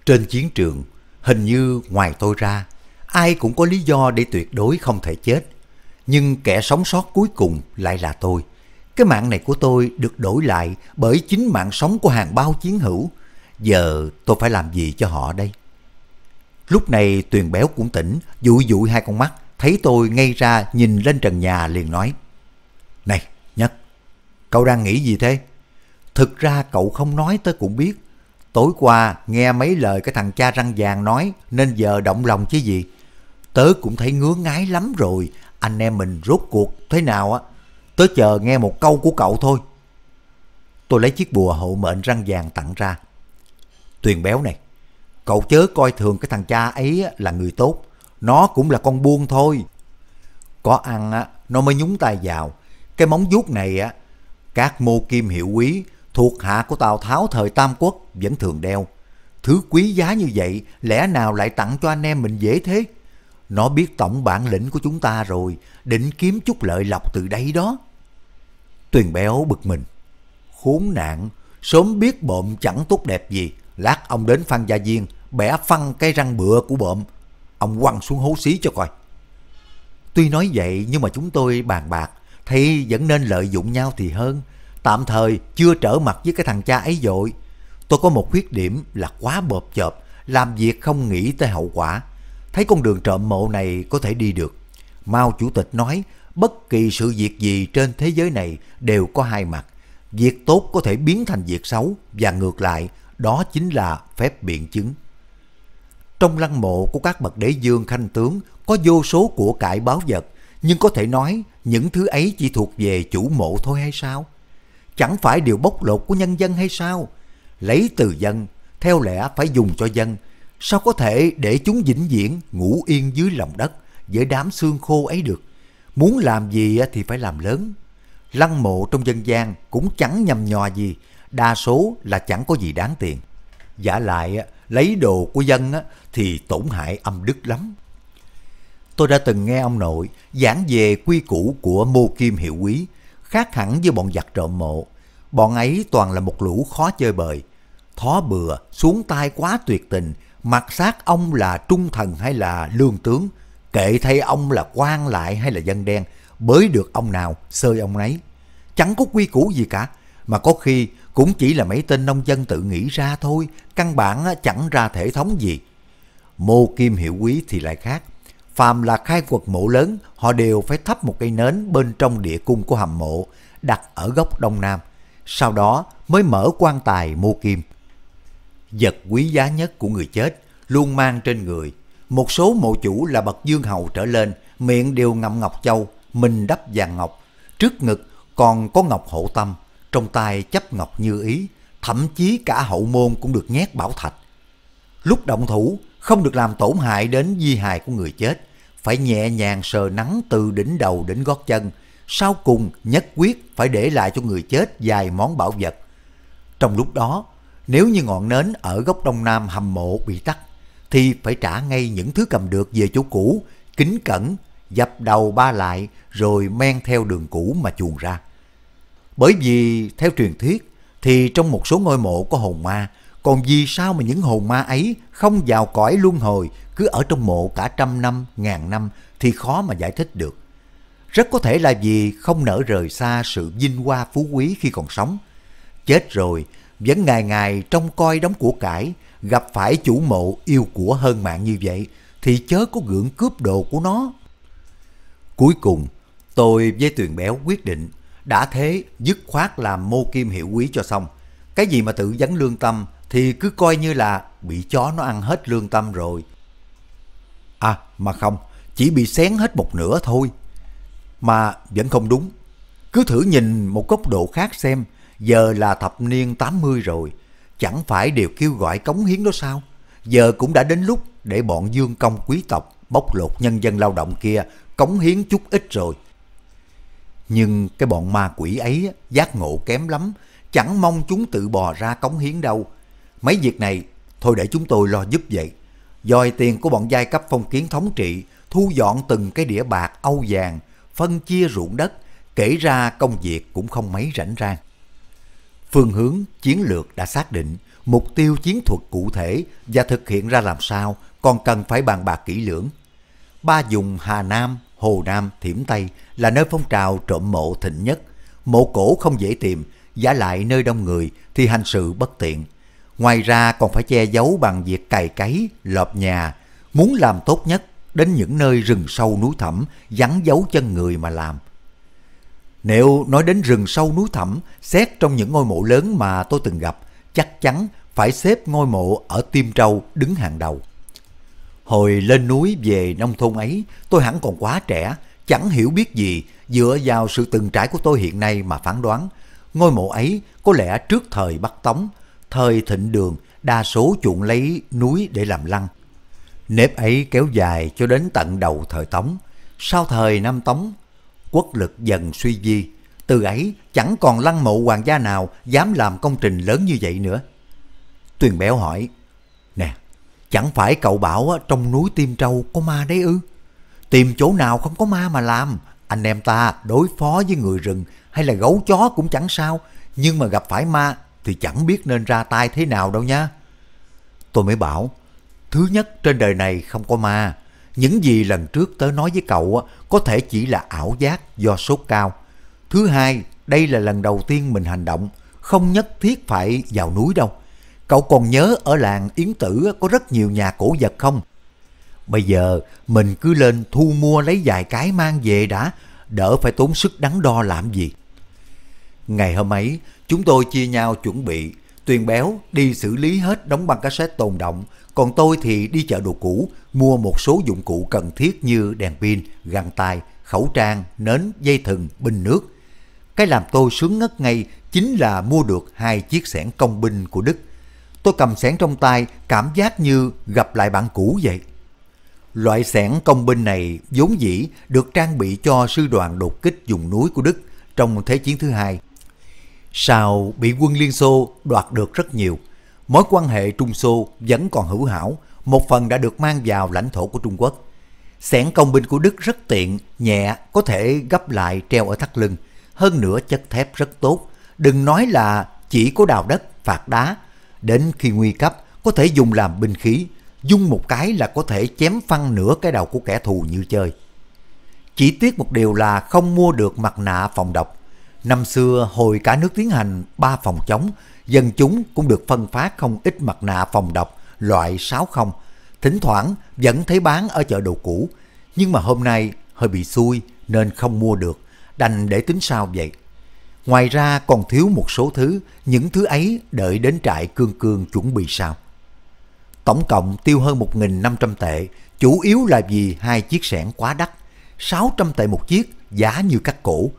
Trên chiến trường, hình như ngoài tôi ra, ai cũng có lý do để tuyệt đối không thể chết. Nhưng kẻ sống sót cuối cùng lại là tôi. Cái mạng này của tôi được đổi lại bởi chính mạng sống của hàng bao chiến hữu giờ tôi phải làm gì cho họ đây? Lúc này Tuyền Béo cũng tỉnh, dụi dụi hai con mắt, thấy tôi ngay ra nhìn lên trần nhà liền nói. Này, Nhất, cậu đang nghĩ gì thế? Thực ra cậu không nói tôi cũng biết. Tối qua nghe mấy lời cái thằng cha răng vàng nói nên giờ động lòng chứ gì. Tớ cũng thấy ngứa ngái lắm rồi, anh em mình rốt cuộc thế nào á. Tớ chờ nghe một câu của cậu thôi. Tôi lấy chiếc bùa hộ mệnh răng vàng tặng ra, Tuyền béo này, cậu chớ coi thường cái thằng cha ấy là người tốt, nó cũng là con buôn thôi. Có ăn nó mới nhúng tay vào, cái móng vuốt này á, các mô kim hiệu quý thuộc hạ của Tào Tháo thời Tam Quốc vẫn thường đeo. Thứ quý giá như vậy lẽ nào lại tặng cho anh em mình dễ thế? Nó biết tổng bản lĩnh của chúng ta rồi, định kiếm chút lợi lộc từ đây đó. Tuyền béo bực mình. Khốn nạn, sớm biết bộm chẳng tốt đẹp gì, Lát ông đến Phan Gia Viên, bẻ phăng cái răng bựa của bợm Ông quăng xuống hố xí cho coi. Tuy nói vậy nhưng mà chúng tôi bàn bạc, thì vẫn nên lợi dụng nhau thì hơn. Tạm thời chưa trở mặt với cái thằng cha ấy dội. Tôi có một khuyết điểm là quá bợp chợp, làm việc không nghĩ tới hậu quả. Thấy con đường trộm mộ này có thể đi được. Mao Chủ tịch nói, bất kỳ sự việc gì trên thế giới này đều có hai mặt. Việc tốt có thể biến thành việc xấu và ngược lại, đó chính là phép biện chứng. Trong lăng mộ của các bậc đế dương khanh tướng có vô số của cải báo vật, nhưng có thể nói những thứ ấy chỉ thuộc về chủ mộ thôi hay sao? Chẳng phải điều bóc lột của nhân dân hay sao? Lấy từ dân, theo lẽ phải dùng cho dân, sao có thể để chúng vĩnh viễn ngủ yên dưới lòng đất với đám xương khô ấy được? Muốn làm gì thì phải làm lớn. Lăng mộ trong dân gian cũng chẳng nhầm nhò gì, đa số là chẳng có gì đáng tiền. Giả lại, lấy đồ của dân thì tổn hại âm đức lắm. Tôi đã từng nghe ông nội giảng về quy củ của mô kim hiệu quý, khác hẳn với bọn giặc trộm mộ. Bọn ấy toàn là một lũ khó chơi bời, thó bừa, xuống tay quá tuyệt tình, Mặt xác ông là trung thần hay là lương tướng, kệ thay ông là quan lại hay là dân đen, bới được ông nào, sơi ông ấy. Chẳng có quy củ gì cả, mà có khi cũng chỉ là mấy tên nông dân tự nghĩ ra thôi, căn bản chẳng ra thể thống gì. Mô Kim Hiệu Quý thì lại khác. Phàm là khai quật mộ lớn, họ đều phải thắp một cây nến bên trong địa cung của hầm mộ, đặt ở góc đông nam. Sau đó mới mở quan tài Mô Kim. Vật quý giá nhất của người chết luôn mang trên người. Một số mộ chủ là bậc dương hầu trở lên, miệng đều ngậm ngọc châu, mình đắp vàng ngọc, trước ngực còn có ngọc hộ tâm trong tay chấp ngọc như ý, thậm chí cả hậu môn cũng được nhét bảo thạch. Lúc động thủ, không được làm tổn hại đến di hài của người chết, phải nhẹ nhàng sờ nắng từ đỉnh đầu đến gót chân, sau cùng nhất quyết phải để lại cho người chết vài món bảo vật. Trong lúc đó, nếu như ngọn nến ở góc đông nam hầm mộ bị tắt, thì phải trả ngay những thứ cầm được về chỗ cũ, kính cẩn, dập đầu ba lại rồi men theo đường cũ mà chuồn ra. Bởi vì theo truyền thuyết thì trong một số ngôi mộ có hồn ma, còn vì sao mà những hồn ma ấy không vào cõi luân hồi, cứ ở trong mộ cả trăm năm, ngàn năm thì khó mà giải thích được. Rất có thể là vì không nỡ rời xa sự vinh hoa phú quý khi còn sống. Chết rồi, vẫn ngày ngày trong coi đóng của cải, gặp phải chủ mộ yêu của hơn mạng như vậy, thì chớ có gượng cướp đồ của nó. Cuối cùng, tôi với Tuyền Béo quyết định đã thế, dứt khoát làm mô kim hiệu quý cho xong. Cái gì mà tự dấn lương tâm thì cứ coi như là bị chó nó ăn hết lương tâm rồi. À, mà không, chỉ bị xén hết một nửa thôi. Mà vẫn không đúng. Cứ thử nhìn một góc độ khác xem, giờ là thập niên 80 rồi, chẳng phải đều kêu gọi cống hiến đó sao? Giờ cũng đã đến lúc để bọn dương công quý tộc bóc lột nhân dân lao động kia cống hiến chút ít rồi. Nhưng cái bọn ma quỷ ấy giác ngộ kém lắm, chẳng mong chúng tự bò ra cống hiến đâu. Mấy việc này, thôi để chúng tôi lo giúp vậy. Dòi tiền của bọn giai cấp phong kiến thống trị, thu dọn từng cái đĩa bạc âu vàng, phân chia ruộng đất, kể ra công việc cũng không mấy rảnh rang. Phương hướng chiến lược đã xác định, mục tiêu chiến thuật cụ thể và thực hiện ra làm sao còn cần phải bàn bạc kỹ lưỡng. Ba dùng Hà Nam, Hồ Nam, Thiểm Tây là nơi phong trào trộm mộ thịnh nhất. Mộ cổ không dễ tìm, giả lại nơi đông người thì hành sự bất tiện. Ngoài ra còn phải che giấu bằng việc cày cấy, lợp nhà. Muốn làm tốt nhất, đến những nơi rừng sâu núi thẳm, vắng giấu chân người mà làm. Nếu nói đến rừng sâu núi thẳm, xét trong những ngôi mộ lớn mà tôi từng gặp, chắc chắn phải xếp ngôi mộ ở Tiêm Trâu đứng hàng đầu. Hồi lên núi về nông thôn ấy, tôi hẳn còn quá trẻ, chẳng hiểu biết gì, dựa vào sự từng trải của tôi hiện nay mà phán đoán. Ngôi mộ ấy có lẽ trước thời Bắc Tống, thời thịnh đường, đa số chuộng lấy núi để làm lăng. Nếp ấy kéo dài cho đến tận đầu thời Tống. Sau thời Nam Tống, quốc lực dần suy di, từ ấy chẳng còn lăng mộ hoàng gia nào dám làm công trình lớn như vậy nữa. Tuyền Béo hỏi, Chẳng phải cậu bảo trong núi Tiêm Trâu có ma đấy ư? Tìm chỗ nào không có ma mà làm, anh em ta đối phó với người rừng hay là gấu chó cũng chẳng sao, nhưng mà gặp phải ma thì chẳng biết nên ra tay thế nào đâu nha. Tôi mới bảo, thứ nhất trên đời này không có ma, những gì lần trước tớ nói với cậu có thể chỉ là ảo giác do sốt cao. Thứ hai, đây là lần đầu tiên mình hành động, không nhất thiết phải vào núi đâu. Cậu còn nhớ ở làng Yến Tử có rất nhiều nhà cổ vật không? Bây giờ mình cứ lên thu mua lấy vài cái mang về đã, đỡ phải tốn sức đắn đo làm gì. Ngày hôm ấy, chúng tôi chia nhau chuẩn bị. Tuyền Béo đi xử lý hết đóng băng cassette tồn động, còn tôi thì đi chợ đồ cũ, mua một số dụng cụ cần thiết như đèn pin, găng tay, khẩu trang, nến, dây thừng, bình nước. Cái làm tôi sướng ngất ngay chính là mua được hai chiếc xẻng công binh của Đức tôi cầm sẻn trong tay cảm giác như gặp lại bạn cũ vậy. Loại sẻn công binh này vốn dĩ được trang bị cho sư đoàn đột kích vùng núi của Đức trong Thế chiến thứ hai. Sau bị quân Liên Xô đoạt được rất nhiều, mối quan hệ Trung Xô vẫn còn hữu hảo, một phần đã được mang vào lãnh thổ của Trung Quốc. Sẻn công binh của Đức rất tiện, nhẹ, có thể gấp lại treo ở thắt lưng. Hơn nữa chất thép rất tốt, đừng nói là chỉ có đào đất, phạt đá Đến khi nguy cấp, có thể dùng làm binh khí, dung một cái là có thể chém phăng nửa cái đầu của kẻ thù như chơi. Chỉ tiếc một điều là không mua được mặt nạ phòng độc. Năm xưa, hồi cả nước tiến hành ba phòng chống, dân chúng cũng được phân phát không ít mặt nạ phòng độc loại 60, thỉnh thoảng vẫn thấy bán ở chợ đồ cũ, nhưng mà hôm nay hơi bị xui nên không mua được, đành để tính sao vậy. Ngoài ra còn thiếu một số thứ, những thứ ấy đợi đến trại cương cương chuẩn bị sao. Tổng cộng tiêu hơn 1.500 tệ, chủ yếu là vì hai chiếc sẻn quá đắt, 600 tệ một chiếc, giá như cắt cổ.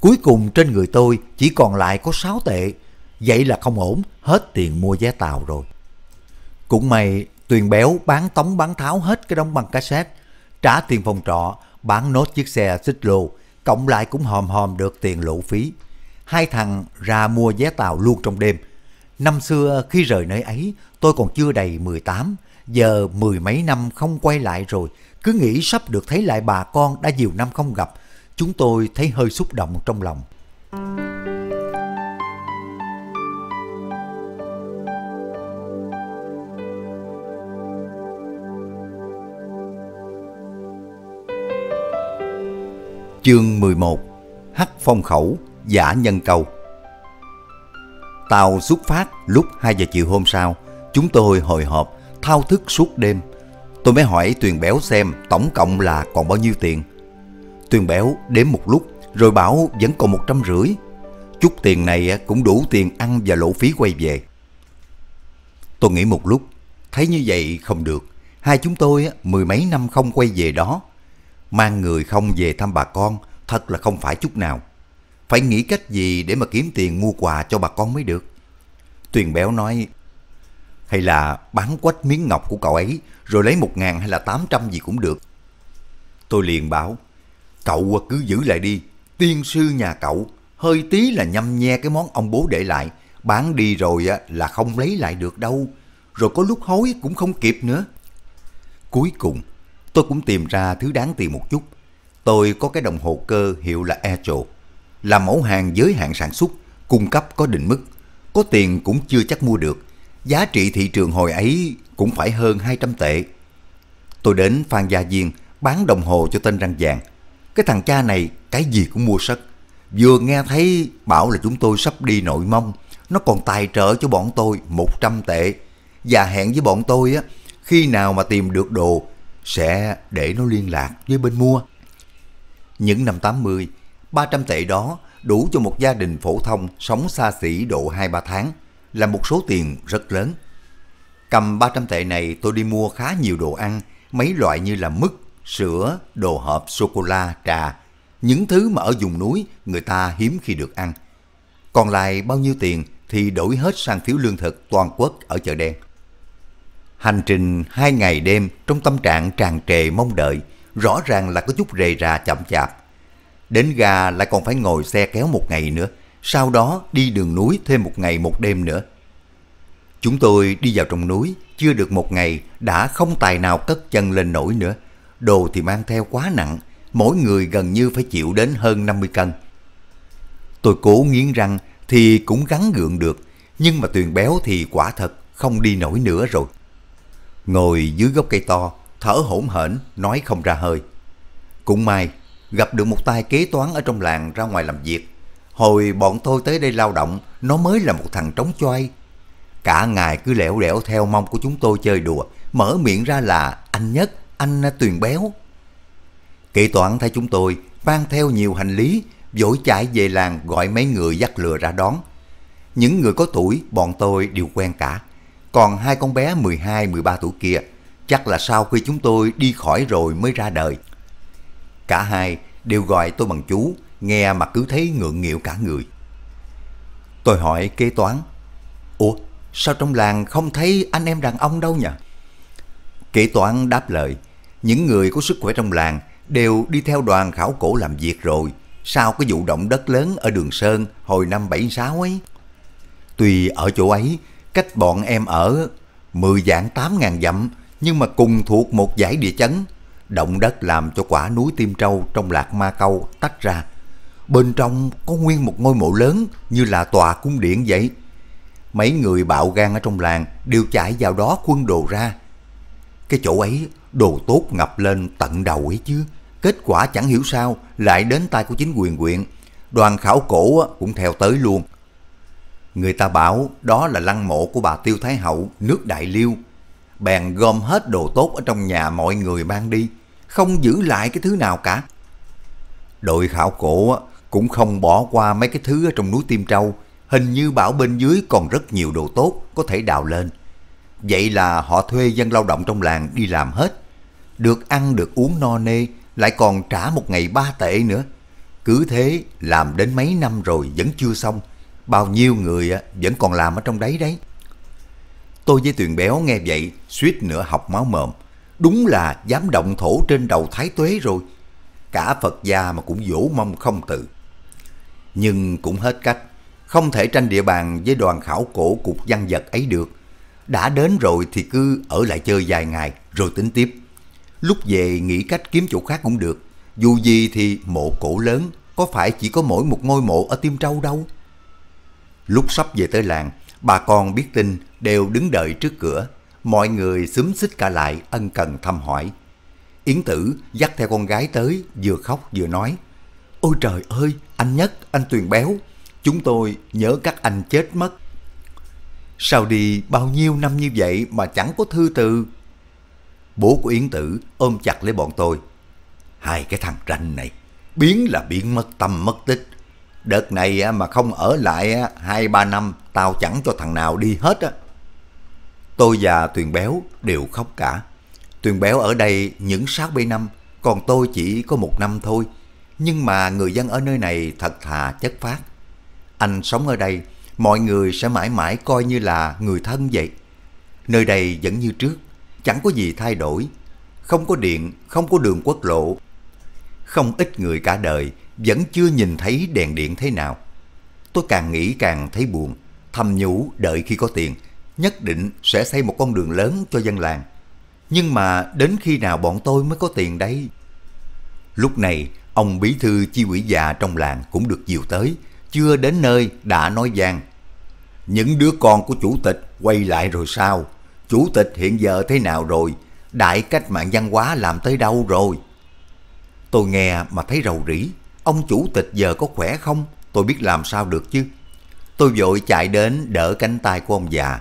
Cuối cùng trên người tôi chỉ còn lại có 6 tệ, vậy là không ổn, hết tiền mua vé tàu rồi. Cũng may, Tuyền Béo bán tống bán tháo hết cái đống băng cassette, trả tiền phòng trọ, bán nốt chiếc xe xích lô, cộng lại cũng hòm hòm được tiền lộ phí hai thằng ra mua vé tàu luôn trong đêm. Năm xưa khi rời nơi ấy, tôi còn chưa đầy 18, giờ mười mấy năm không quay lại rồi, cứ nghĩ sắp được thấy lại bà con đã nhiều năm không gặp, chúng tôi thấy hơi xúc động trong lòng. Chương 11 Hắc Phong Khẩu giả nhân cầu Tàu xuất phát lúc 2 giờ chiều hôm sau, chúng tôi hồi hộp, thao thức suốt đêm. Tôi mới hỏi Tuyền Béo xem tổng cộng là còn bao nhiêu tiền. Tuyền Béo đếm một lúc rồi bảo vẫn còn một trăm rưỡi. Chút tiền này cũng đủ tiền ăn và lộ phí quay về. Tôi nghĩ một lúc, thấy như vậy không được. Hai chúng tôi mười mấy năm không quay về đó. Mang người không về thăm bà con thật là không phải chút nào phải nghĩ cách gì để mà kiếm tiền mua quà cho bà con mới được. Tuyền Béo nói, hay là bán quách miếng ngọc của cậu ấy, rồi lấy một ngàn hay là tám trăm gì cũng được. Tôi liền bảo, cậu à, cứ giữ lại đi, tiên sư nhà cậu, hơi tí là nhâm nhe cái món ông bố để lại, bán đi rồi là không lấy lại được đâu, rồi có lúc hối cũng không kịp nữa. Cuối cùng, tôi cũng tìm ra thứ đáng tìm một chút. Tôi có cái đồng hồ cơ hiệu là Echo là mẫu hàng giới hạn sản xuất, cung cấp có định mức, có tiền cũng chưa chắc mua được, giá trị thị trường hồi ấy cũng phải hơn 200 tệ. Tôi đến Phan Gia Viên bán đồng hồ cho tên răng vàng. Cái thằng cha này cái gì cũng mua sất. Vừa nghe thấy bảo là chúng tôi sắp đi nội mông, nó còn tài trợ cho bọn tôi 100 tệ. Và hẹn với bọn tôi á, khi nào mà tìm được đồ sẽ để nó liên lạc với bên mua. Những năm 80, 300 tệ đó đủ cho một gia đình phổ thông sống xa xỉ độ 2-3 tháng, là một số tiền rất lớn. Cầm 300 tệ này tôi đi mua khá nhiều đồ ăn, mấy loại như là mứt, sữa, đồ hộp, sô-cô-la, trà, những thứ mà ở vùng núi người ta hiếm khi được ăn. Còn lại bao nhiêu tiền thì đổi hết sang phiếu lương thực toàn quốc ở chợ đen. Hành trình hai ngày đêm trong tâm trạng tràn trề mong đợi, rõ ràng là có chút rề rà chậm chạp Đến gà lại còn phải ngồi xe kéo một ngày nữa, sau đó đi đường núi thêm một ngày một đêm nữa. Chúng tôi đi vào trong núi, chưa được một ngày đã không tài nào cất chân lên nổi nữa. Đồ thì mang theo quá nặng, mỗi người gần như phải chịu đến hơn 50 cân. Tôi cố nghiến răng thì cũng gắn gượng được, nhưng mà tuyền béo thì quả thật không đi nổi nữa rồi. Ngồi dưới gốc cây to, thở hổn hển, nói không ra hơi. Cũng may gặp được một tay kế toán ở trong làng ra ngoài làm việc. Hồi bọn tôi tới đây lao động, nó mới là một thằng trống choai. Cả ngày cứ lẻo lẻo theo mong của chúng tôi chơi đùa, mở miệng ra là anh nhất, anh tuyền béo. Kế toán thấy chúng tôi mang theo nhiều hành lý, vội chạy về làng gọi mấy người dắt lừa ra đón. Những người có tuổi bọn tôi đều quen cả. Còn hai con bé 12-13 tuổi kia, chắc là sau khi chúng tôi đi khỏi rồi mới ra đời, Cả hai đều gọi tôi bằng chú, nghe mà cứ thấy ngượng nghịu cả người. Tôi hỏi kế toán, Ủa, sao trong làng không thấy anh em đàn ông đâu nhỉ? Kế toán đáp lời, những người có sức khỏe trong làng đều đi theo đoàn khảo cổ làm việc rồi, sau cái vụ động đất lớn ở Đường Sơn hồi năm 76 ấy. Tuy ở chỗ ấy, cách bọn em ở 10 dạng 8 ngàn dặm, nhưng mà cùng thuộc một giải địa chấn Động đất làm cho quả núi Tim Trâu trong lạc Ma Câu tách ra. Bên trong có nguyên một ngôi mộ lớn như là tòa cung điện vậy. Mấy người bạo gan ở trong làng đều chạy vào đó quân đồ ra. Cái chỗ ấy đồ tốt ngập lên tận đầu ấy chứ. Kết quả chẳng hiểu sao lại đến tay của chính quyền quyện. Đoàn khảo cổ cũng theo tới luôn. Người ta bảo đó là lăng mộ của bà Tiêu Thái Hậu, nước Đại Liêu. Bèn gom hết đồ tốt ở trong nhà mọi người mang đi không giữ lại cái thứ nào cả. Đội khảo cổ cũng không bỏ qua mấy cái thứ ở trong núi Tim Trâu, hình như bảo bên dưới còn rất nhiều đồ tốt có thể đào lên. Vậy là họ thuê dân lao động trong làng đi làm hết, được ăn được uống no nê, lại còn trả một ngày ba tệ nữa. Cứ thế làm đến mấy năm rồi vẫn chưa xong, bao nhiêu người vẫn còn làm ở trong đấy đấy. Tôi với Tuyền Béo nghe vậy suýt nữa học máu mồm đúng là dám động thổ trên đầu Thái Tuế rồi. Cả Phật gia mà cũng vỗ mông không tự. Nhưng cũng hết cách, không thể tranh địa bàn với đoàn khảo cổ cục văn vật ấy được. Đã đến rồi thì cứ ở lại chơi vài ngày rồi tính tiếp. Lúc về nghĩ cách kiếm chỗ khác cũng được. Dù gì thì mộ cổ lớn có phải chỉ có mỗi một ngôi mộ ở tiêm Trâu đâu. Lúc sắp về tới làng, bà con biết tin đều đứng đợi trước cửa mọi người xúm xích cả lại ân cần thăm hỏi. Yến Tử dắt theo con gái tới, vừa khóc vừa nói, Ôi trời ơi, anh Nhất, anh Tuyền Béo, chúng tôi nhớ các anh chết mất. Sao đi bao nhiêu năm như vậy mà chẳng có thư từ? Bố của Yến Tử ôm chặt lấy bọn tôi. Hai cái thằng ranh này, biến là biến mất tâm mất tích. Đợt này mà không ở lại hai ba năm, tao chẳng cho thằng nào đi hết á. Tôi và Tuyền Béo đều khóc cả. Tuyền Béo ở đây những 6 b năm còn tôi chỉ có một năm thôi. Nhưng mà người dân ở nơi này thật thà chất phát. Anh sống ở đây, mọi người sẽ mãi mãi coi như là người thân vậy. Nơi đây vẫn như trước, chẳng có gì thay đổi. Không có điện, không có đường quốc lộ. Không ít người cả đời vẫn chưa nhìn thấy đèn điện thế nào. Tôi càng nghĩ càng thấy buồn, thầm nhủ đợi khi có tiền – nhất định sẽ xây một con đường lớn cho dân làng. Nhưng mà đến khi nào bọn tôi mới có tiền đây Lúc này, ông bí thư chi quỷ già trong làng cũng được dìu tới, chưa đến nơi đã nói gian. Những đứa con của chủ tịch quay lại rồi sao? Chủ tịch hiện giờ thế nào rồi? Đại cách mạng văn hóa làm tới đâu rồi? Tôi nghe mà thấy rầu rĩ. Ông chủ tịch giờ có khỏe không? Tôi biết làm sao được chứ. Tôi vội chạy đến đỡ cánh tay của ông già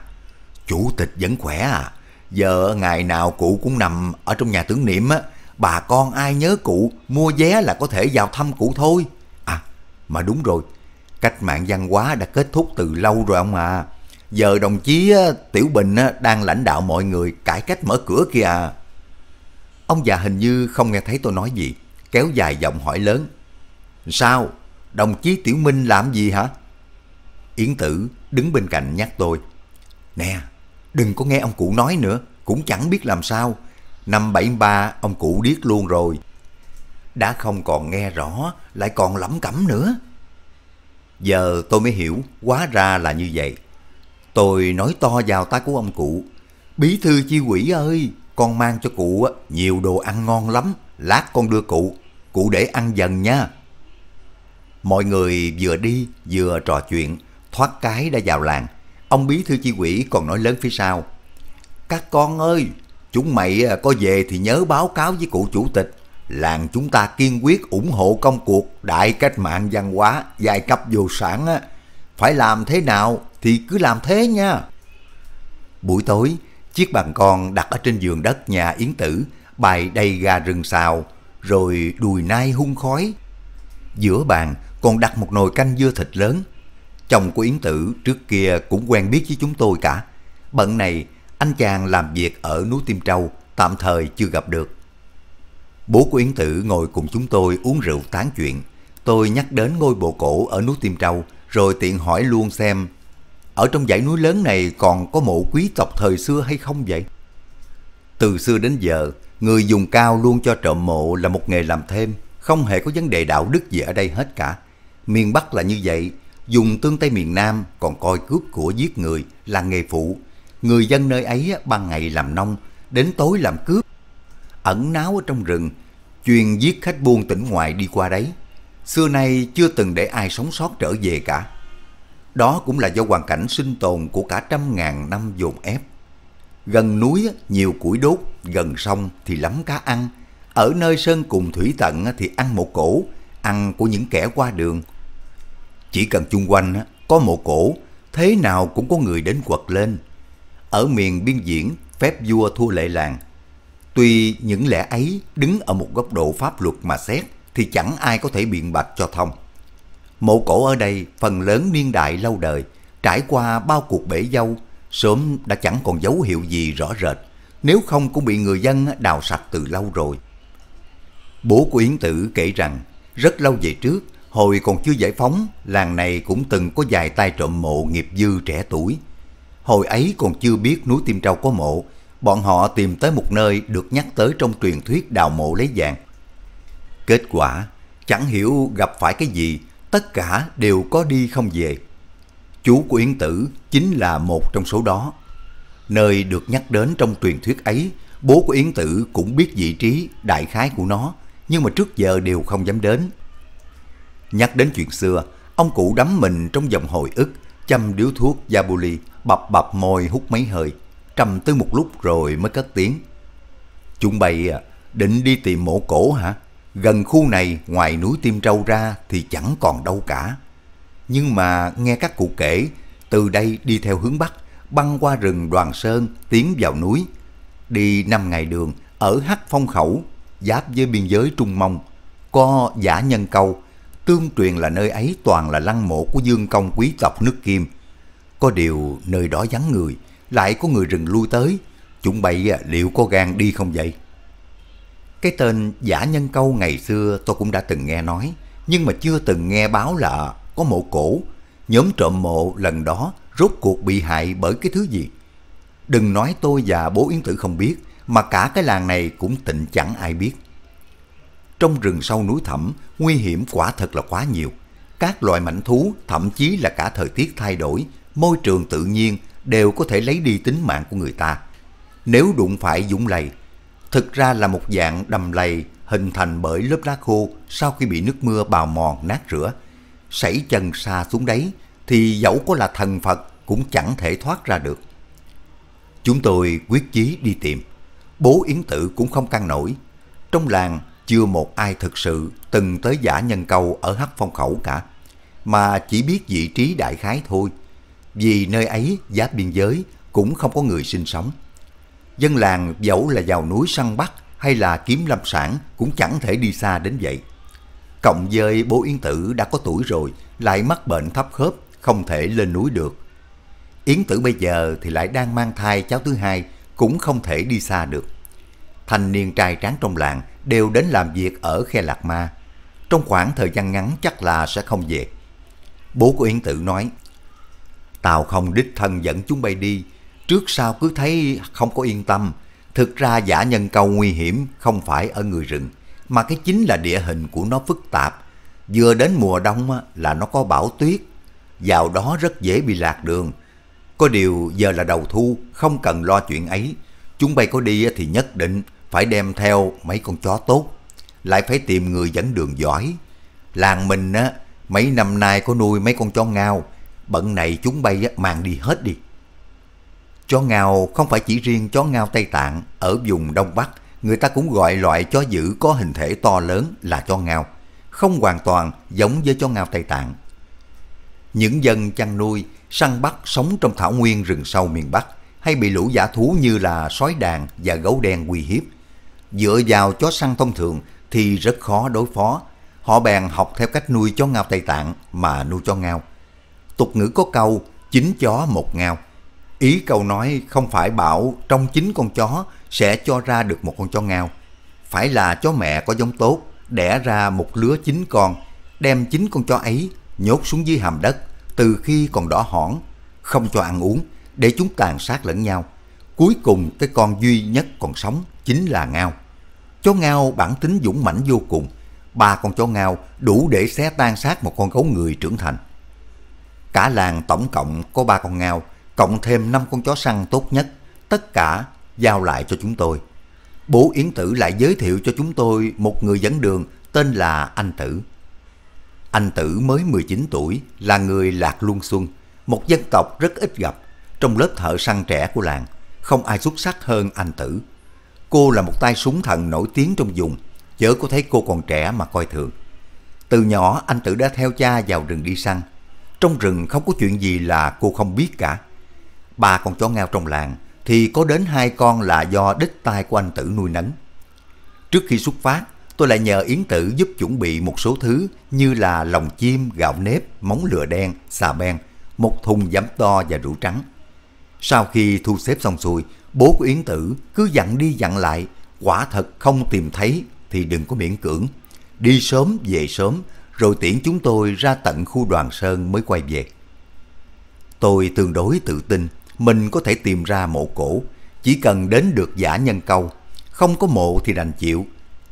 Chủ tịch vẫn khỏe à? Giờ ngày nào cụ cũng nằm ở trong nhà tưởng niệm á, bà con ai nhớ cụ, mua vé là có thể vào thăm cụ thôi. À, mà đúng rồi, cách mạng văn hóa đã kết thúc từ lâu rồi ông à. Giờ đồng chí Tiểu Bình đang lãnh đạo mọi người cải cách mở cửa kìa à. Ông già hình như không nghe thấy tôi nói gì, kéo dài giọng hỏi lớn. Sao? Đồng chí Tiểu Minh làm gì hả? Yến Tử đứng bên cạnh nhắc tôi. Nè, đừng có nghe ông cụ nói nữa, cũng chẳng biết làm sao. Năm 73 ông cụ điếc luôn rồi. Đã không còn nghe rõ, lại còn lẩm cẩm nữa. Giờ tôi mới hiểu, quá ra là như vậy. Tôi nói to vào tai của ông cụ. Bí thư chi quỷ ơi, con mang cho cụ nhiều đồ ăn ngon lắm, lát con đưa cụ, cụ để ăn dần nha. Mọi người vừa đi vừa trò chuyện, thoát cái đã vào làng. Ông bí thư chi quỷ còn nói lớn phía sau. Các con ơi, chúng mày à, có về thì nhớ báo cáo với cụ chủ tịch. Làng chúng ta kiên quyết ủng hộ công cuộc đại cách mạng văn hóa giai cấp vô sản. Á. Phải làm thế nào thì cứ làm thế nha. Buổi tối, chiếc bàn con đặt ở trên giường đất nhà Yến Tử bày đầy gà rừng xào, rồi đùi nai hung khói. Giữa bàn còn đặt một nồi canh dưa thịt lớn Chồng của Yến Tử trước kia cũng quen biết với chúng tôi cả. Bận này, anh chàng làm việc ở núi Tim Trâu, tạm thời chưa gặp được. Bố của Yến Tử ngồi cùng chúng tôi uống rượu tán chuyện. Tôi nhắc đến ngôi bộ cổ ở núi Tim Trâu, rồi tiện hỏi luôn xem ở trong dãy núi lớn này còn có mộ quý tộc thời xưa hay không vậy? Từ xưa đến giờ, người dùng cao luôn cho trộm mộ là một nghề làm thêm, không hề có vấn đề đạo đức gì ở đây hết cả. Miền Bắc là như vậy, dùng tương Tây miền Nam còn coi cướp của giết người là nghề phụ. Người dân nơi ấy ban ngày làm nông, đến tối làm cướp. Ẩn náo ở trong rừng, chuyên giết khách buôn tỉnh ngoài đi qua đấy. Xưa nay chưa từng để ai sống sót trở về cả. Đó cũng là do hoàn cảnh sinh tồn của cả trăm ngàn năm dồn ép. Gần núi nhiều củi đốt, gần sông thì lắm cá ăn. Ở nơi sơn cùng thủy tận thì ăn một cổ, ăn của những kẻ qua đường chỉ cần chung quanh có mộ cổ, thế nào cũng có người đến quật lên. Ở miền biên diễn, phép vua thua lệ làng. Tuy những lẽ ấy đứng ở một góc độ pháp luật mà xét thì chẳng ai có thể biện bạch cho thông. Mộ cổ ở đây phần lớn niên đại lâu đời, trải qua bao cuộc bể dâu, sớm đã chẳng còn dấu hiệu gì rõ rệt, nếu không cũng bị người dân đào sạch từ lâu rồi. Bố của Yến Tử kể rằng, rất lâu về trước, Hồi còn chưa giải phóng, làng này cũng từng có vài tay trộm mộ nghiệp dư trẻ tuổi. Hồi ấy còn chưa biết núi Tim Trâu có mộ, bọn họ tìm tới một nơi được nhắc tới trong truyền thuyết đào mộ lấy vàng. Kết quả, chẳng hiểu gặp phải cái gì, tất cả đều có đi không về. Chú của Yến Tử chính là một trong số đó. Nơi được nhắc đến trong truyền thuyết ấy, bố của Yến Tử cũng biết vị trí đại khái của nó, nhưng mà trước giờ đều không dám đến Nhắc đến chuyện xưa, ông cụ đắm mình trong dòng hồi ức, chăm điếu thuốc Jabuli, bập bập môi hút mấy hơi, trầm tư một lúc rồi mới cất tiếng. Chúng bày à, định đi tìm mộ cổ hả? Gần khu này ngoài núi Tim Trâu ra thì chẳng còn đâu cả. Nhưng mà nghe các cụ kể, từ đây đi theo hướng Bắc, băng qua rừng Đoàn Sơn, tiến vào núi. Đi 5 ngày đường, ở Hắc Phong Khẩu, giáp với biên giới Trung Mông, có giả nhân câu, tương truyền là nơi ấy toàn là lăng mộ của dương công quý tộc nước Kim. Có điều nơi đó vắng người, lại có người rừng lui tới, chuẩn bị à, liệu có gan đi không vậy? Cái tên giả nhân câu ngày xưa tôi cũng đã từng nghe nói, nhưng mà chưa từng nghe báo là có mộ cổ. Nhóm trộm mộ lần đó rốt cuộc bị hại bởi cái thứ gì? Đừng nói tôi và bố Yến Tử không biết, mà cả cái làng này cũng tịnh chẳng ai biết. Trong rừng sâu núi thẳm, nguy hiểm quả thật là quá nhiều. Các loài mảnh thú, thậm chí là cả thời tiết thay đổi, môi trường tự nhiên đều có thể lấy đi tính mạng của người ta. Nếu đụng phải dũng lầy, thực ra là một dạng đầm lầy hình thành bởi lớp lá khô sau khi bị nước mưa bào mòn nát rửa. Sảy chân xa xuống đấy thì dẫu có là thần Phật cũng chẳng thể thoát ra được. Chúng tôi quyết chí đi tìm. Bố Yến tử cũng không căng nổi. Trong làng chưa một ai thực sự từng tới giả nhân câu ở Hắc Phong Khẩu cả, mà chỉ biết vị trí đại khái thôi, vì nơi ấy giáp biên giới cũng không có người sinh sống. Dân làng dẫu là vào núi săn bắt hay là kiếm lâm sản cũng chẳng thể đi xa đến vậy. Cộng dơi bố Yến Tử đã có tuổi rồi, lại mắc bệnh thấp khớp, không thể lên núi được. Yến Tử bây giờ thì lại đang mang thai cháu thứ hai, cũng không thể đi xa được. thành niên trai tráng trong làng đều đến làm việc ở Khe Lạc Ma. Trong khoảng thời gian ngắn chắc là sẽ không về. Bố của Yến Tử nói, tàu không đích thân dẫn chúng bay đi, trước sau cứ thấy không có yên tâm. Thực ra giả nhân câu nguy hiểm không phải ở người rừng, mà cái chính là địa hình của nó phức tạp. Vừa đến mùa đông là nó có bão tuyết, vào đó rất dễ bị lạc đường. Có điều giờ là đầu thu, không cần lo chuyện ấy. Chúng bay có đi thì nhất định phải đem theo mấy con chó tốt, lại phải tìm người dẫn đường giỏi. Làng mình á, mấy năm nay có nuôi mấy con chó ngao, bận này chúng bay á, mang đi hết đi. Chó ngao không phải chỉ riêng chó ngao Tây Tạng, ở vùng Đông Bắc, người ta cũng gọi loại chó dữ có hình thể to lớn là chó ngao, không hoàn toàn giống với chó ngao Tây Tạng. Những dân chăn nuôi, săn bắt sống trong thảo nguyên rừng sâu miền Bắc hay bị lũ giả thú như là sói đàn và gấu đen uy hiếp Dựa vào chó săn thông thường thì rất khó đối phó. Họ bèn học theo cách nuôi chó ngao Tây Tạng mà nuôi chó ngao. Tục ngữ có câu chín chó một ngao. Ý câu nói không phải bảo trong chín con chó sẽ cho ra được một con chó ngao. Phải là chó mẹ có giống tốt, đẻ ra một lứa chín con, đem chín con chó ấy nhốt xuống dưới hàm đất từ khi còn đỏ hỏn, không cho ăn uống, để chúng tàn sát lẫn nhau. Cuối cùng cái con duy nhất còn sống chính là ngao. Chó ngao bản tính dũng mãnh vô cùng, ba con chó ngao đủ để xé tan xác một con gấu người trưởng thành. Cả làng tổng cộng có ba con ngao, cộng thêm năm con chó săn tốt nhất, tất cả giao lại cho chúng tôi. Bố Yến Tử lại giới thiệu cho chúng tôi một người dẫn đường tên là Anh Tử. Anh Tử mới 19 tuổi, là người Lạc Luân Xuân, một dân tộc rất ít gặp trong lớp thợ săn trẻ của làng. Không ai xuất sắc hơn anh Tử cô là một tay súng thần nổi tiếng trong vùng, chớ có thấy cô còn trẻ mà coi thường. Từ nhỏ anh tự đã theo cha vào rừng đi săn, trong rừng không có chuyện gì là cô không biết cả. Ba con chó ngao trong làng thì có đến hai con là do đích tay của anh tử nuôi nấng. Trước khi xuất phát, tôi lại nhờ Yến Tử giúp chuẩn bị một số thứ như là lòng chim, gạo nếp, móng lửa đen, xà beng, một thùng giấm to và rượu trắng. Sau khi thu xếp xong xuôi, Bố của Yến Tử cứ dặn đi dặn lại, quả thật không tìm thấy thì đừng có miễn cưỡng. Đi sớm về sớm, rồi tiễn chúng tôi ra tận khu đoàn sơn mới quay về. Tôi tương đối tự tin, mình có thể tìm ra mộ cổ, chỉ cần đến được giả nhân câu, không có mộ thì đành chịu.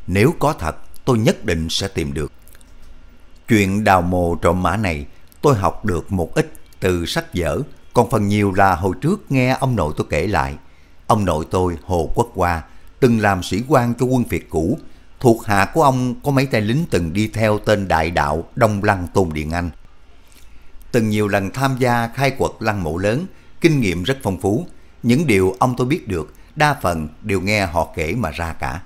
Nếu có thật, tôi nhất định sẽ tìm được. Chuyện đào mồ trộm mã này, tôi học được một ít từ sách vở, còn phần nhiều là hồi trước nghe ông nội tôi kể lại. Ông nội tôi Hồ Quốc Hoa từng làm sĩ quan cho quân Việt cũ. Thuộc hạ của ông có mấy tay lính từng đi theo tên đại đạo Đông Lăng Tôn Điện Anh. Từng nhiều lần tham gia khai quật lăng mộ lớn, kinh nghiệm rất phong phú. Những điều ông tôi biết được đa phần đều nghe họ kể mà ra cả.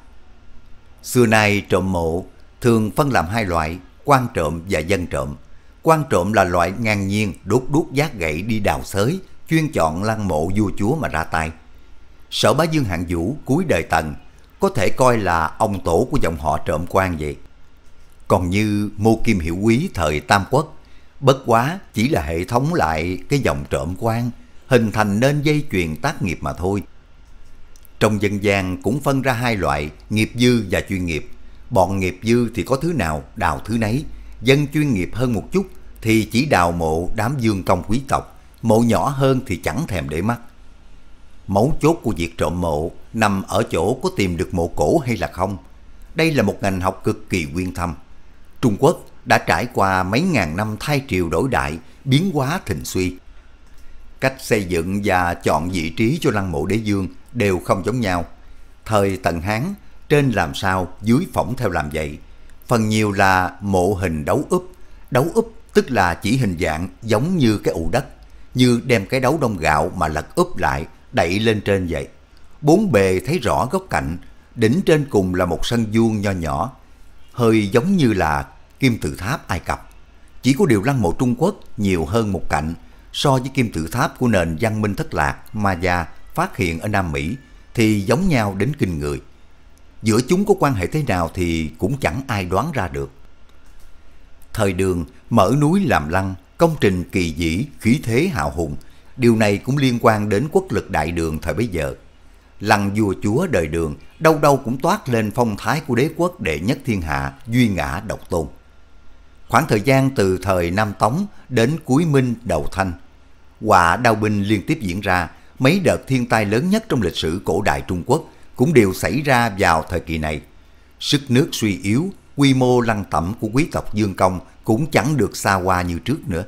Xưa nay trộm mộ thường phân làm hai loại, quan trộm và dân trộm. Quan trộm là loại ngang nhiên đốt đuốc giác gậy đi đào xới, chuyên chọn lăng mộ vua chúa mà ra tay. Sở bá Dương Hạng Vũ cuối đời tần, có thể coi là ông tổ của dòng họ trộm quan vậy. Còn như Mô Kim Hiểu Quý thời Tam Quốc, bất quá chỉ là hệ thống lại cái dòng trộm quan, hình thành nên dây chuyền tác nghiệp mà thôi. Trong dân gian cũng phân ra hai loại, nghiệp dư và chuyên nghiệp. Bọn nghiệp dư thì có thứ nào đào thứ nấy, dân chuyên nghiệp hơn một chút thì chỉ đào mộ đám dương công quý tộc, mộ nhỏ hơn thì chẳng thèm để mắt. Mấu chốt của việc trộm mộ nằm ở chỗ có tìm được mộ cổ hay là không. Đây là một ngành học cực kỳ quyên thâm. Trung Quốc đã trải qua mấy ngàn năm thay triều đổi đại, biến hóa thịnh suy. Cách xây dựng và chọn vị trí cho lăng mộ đế dương đều không giống nhau. Thời Tần Hán, trên làm sao, dưới phỏng theo làm vậy. Phần nhiều là mộ hình đấu úp. Đấu úp tức là chỉ hình dạng giống như cái ụ đất, như đem cái đấu đông gạo mà lật úp lại đẩy lên trên vậy. Bốn bề thấy rõ góc cạnh, đỉnh trên cùng là một sân vuông nho nhỏ, hơi giống như là kim tự tháp Ai Cập. Chỉ có điều lăng mộ Trung Quốc nhiều hơn một cạnh so với kim tự tháp của nền văn minh thất lạc Maya phát hiện ở Nam Mỹ thì giống nhau đến kinh người. Giữa chúng có quan hệ thế nào thì cũng chẳng ai đoán ra được. Thời đường mở núi làm lăng, công trình kỳ dĩ, khí thế hào hùng – Điều này cũng liên quan đến quốc lực đại đường thời bấy giờ. Lăng vua chúa đời đường đâu đâu cũng toát lên phong thái của đế quốc đệ nhất thiên hạ duy ngã độc tôn. Khoảng thời gian từ thời Nam Tống đến cuối Minh đầu Thanh, họa đao binh liên tiếp diễn ra, mấy đợt thiên tai lớn nhất trong lịch sử cổ đại Trung Quốc cũng đều xảy ra vào thời kỳ này. Sức nước suy yếu, quy mô lăng tẩm của quý tộc Dương Công cũng chẳng được xa hoa như trước nữa.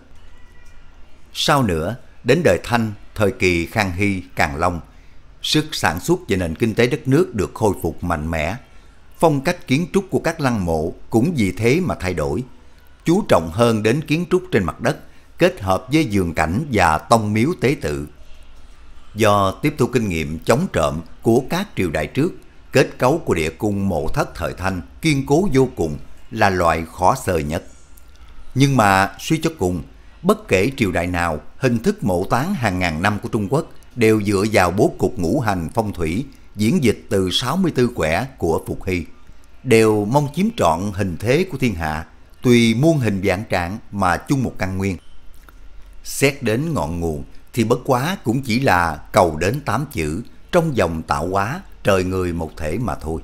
Sau nữa, đến đời Thanh, thời kỳ Khang Hy, Càng Long, sức sản xuất và nền kinh tế đất nước được khôi phục mạnh mẽ. Phong cách kiến trúc của các lăng mộ cũng vì thế mà thay đổi. Chú trọng hơn đến kiến trúc trên mặt đất, kết hợp với giường cảnh và tông miếu tế tự. Do tiếp thu kinh nghiệm chống trộm của các triều đại trước, kết cấu của địa cung mộ thất thời thanh kiên cố vô cùng là loại khó sờ nhất. Nhưng mà suy cho cùng, bất kể triều đại nào, hình thức mộ táng hàng ngàn năm của Trung Quốc đều dựa vào bố cục ngũ hành phong thủy, diễn dịch từ 64 quẻ của Phục Hy. Đều mong chiếm trọn hình thế của thiên hạ, tùy muôn hình dạng trạng mà chung một căn nguyên. Xét đến ngọn nguồn thì bất quá cũng chỉ là cầu đến tám chữ trong dòng tạo hóa trời người một thể mà thôi.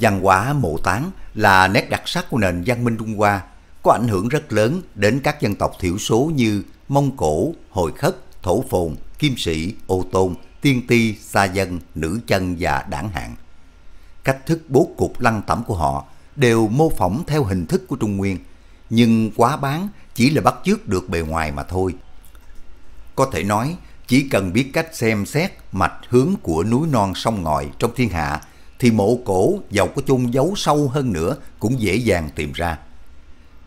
Văn hóa mộ táng là nét đặc sắc của nền văn minh Trung Hoa có ảnh hưởng rất lớn đến các dân tộc thiểu số như Mông Cổ, Hồi Khất, Thổ Phồn, Kim Sĩ, Ô Tôn, Tiên Ti, Sa Dân, Nữ Chân và Đảng Hạng. Cách thức bố cục lăng tẩm của họ đều mô phỏng theo hình thức của Trung Nguyên, nhưng quá bán chỉ là bắt chước được bề ngoài mà thôi. Có thể nói, chỉ cần biết cách xem xét mạch hướng của núi non sông ngòi trong thiên hạ, thì mộ cổ giàu có chung giấu sâu hơn nữa cũng dễ dàng tìm ra.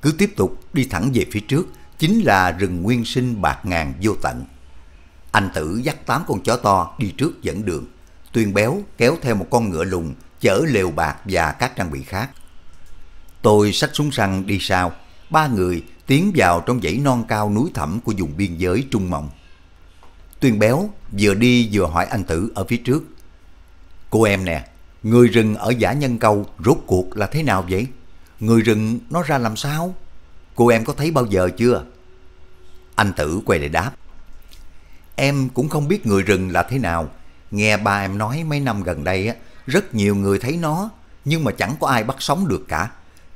Cứ tiếp tục đi thẳng về phía trước, chính là rừng nguyên sinh bạc ngàn vô tận. Anh tử dắt tám con chó to đi trước dẫn đường. Tuyên béo kéo theo một con ngựa lùng, chở lều bạc và các trang bị khác. Tôi xách súng săn đi sau, ba người tiến vào trong dãy non cao núi thẳm của vùng biên giới Trung Mộng. Tuyên béo vừa đi vừa hỏi anh tử ở phía trước. Cô em nè, người rừng ở giả nhân câu rốt cuộc là thế nào vậy? người rừng nó ra làm sao? Cô em có thấy bao giờ chưa? Anh Tử quay lại đáp. Em cũng không biết người rừng là thế nào. Nghe ba em nói mấy năm gần đây á, rất nhiều người thấy nó, nhưng mà chẳng có ai bắt sống được cả.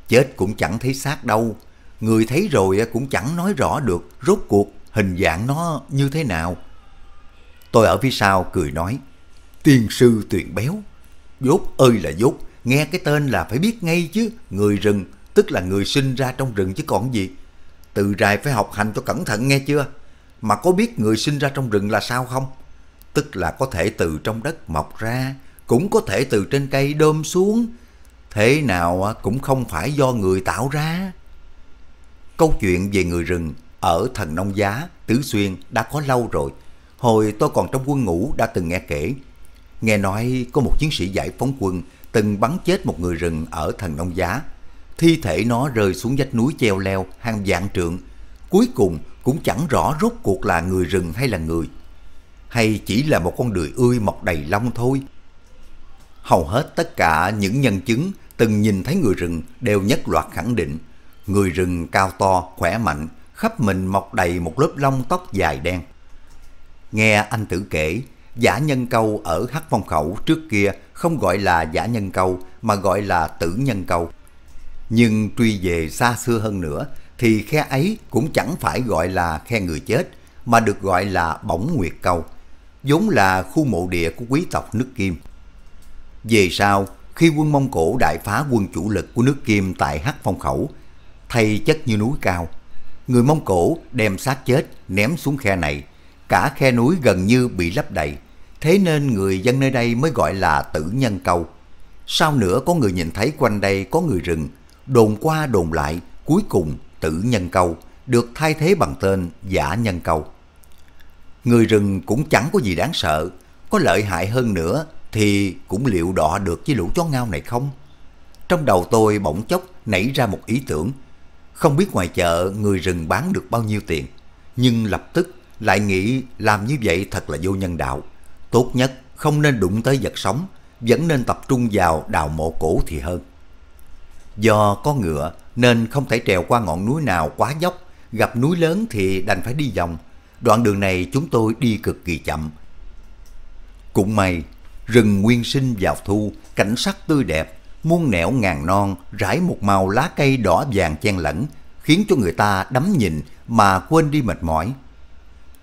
Chết cũng chẳng thấy xác đâu. Người thấy rồi cũng chẳng nói rõ được rốt cuộc hình dạng nó như thế nào. Tôi ở phía sau cười nói, tiên sư tuyển béo, dốt ơi là dốt, nghe cái tên là phải biết ngay chứ, người rừng, tức là người sinh ra trong rừng chứ còn gì. Từ rài phải học hành cho cẩn thận nghe chưa? Mà có biết người sinh ra trong rừng là sao không? Tức là có thể từ trong đất mọc ra, cũng có thể từ trên cây đơm xuống. Thế nào cũng không phải do người tạo ra. Câu chuyện về người rừng ở Thần Nông Giá, Tứ Xuyên đã có lâu rồi. Hồi tôi còn trong quân ngũ đã từng nghe kể. Nghe nói có một chiến sĩ giải phóng quân từng bắn chết một người rừng ở thần nông giá. Thi thể nó rơi xuống vách núi treo leo hàng dạng trượng, cuối cùng cũng chẳng rõ rốt cuộc là người rừng hay là người. Hay chỉ là một con đười ươi mọc đầy lông thôi. Hầu hết tất cả những nhân chứng từng nhìn thấy người rừng đều nhất loạt khẳng định người rừng cao to, khỏe mạnh, khắp mình mọc đầy một lớp lông tóc dài đen. Nghe anh tử kể, giả nhân câu ở Hắc Phong Khẩu trước kia không gọi là giả nhân câu mà gọi là tử nhân câu. Nhưng truy về xa xưa hơn nữa thì khe ấy cũng chẳng phải gọi là khe người chết mà được gọi là bổng nguyệt câu, vốn là khu mộ địa của quý tộc nước Kim. Về sau, khi quân Mông Cổ đại phá quân chủ lực của nước Kim tại Hắc Phong Khẩu, thay chất như núi cao, người Mông Cổ đem xác chết ném xuống khe này, cả khe núi gần như bị lấp đầy, Thế nên người dân nơi đây mới gọi là tử nhân câu. Sau nữa có người nhìn thấy quanh đây có người rừng, đồn qua đồn lại, cuối cùng tử nhân câu được thay thế bằng tên giả nhân câu. Người rừng cũng chẳng có gì đáng sợ, có lợi hại hơn nữa thì cũng liệu đọ được với lũ chó ngao này không? Trong đầu tôi bỗng chốc nảy ra một ý tưởng, không biết ngoài chợ người rừng bán được bao nhiêu tiền, nhưng lập tức lại nghĩ làm như vậy thật là vô nhân đạo tốt nhất không nên đụng tới vật sống, vẫn nên tập trung vào đào mộ cổ thì hơn. Do có ngựa nên không thể trèo qua ngọn núi nào quá dốc, gặp núi lớn thì đành phải đi vòng. Đoạn đường này chúng tôi đi cực kỳ chậm. Cũng may, rừng nguyên sinh vào thu, cảnh sắc tươi đẹp, muôn nẻo ngàn non, rải một màu lá cây đỏ vàng chen lẫn, khiến cho người ta đắm nhìn mà quên đi mệt mỏi.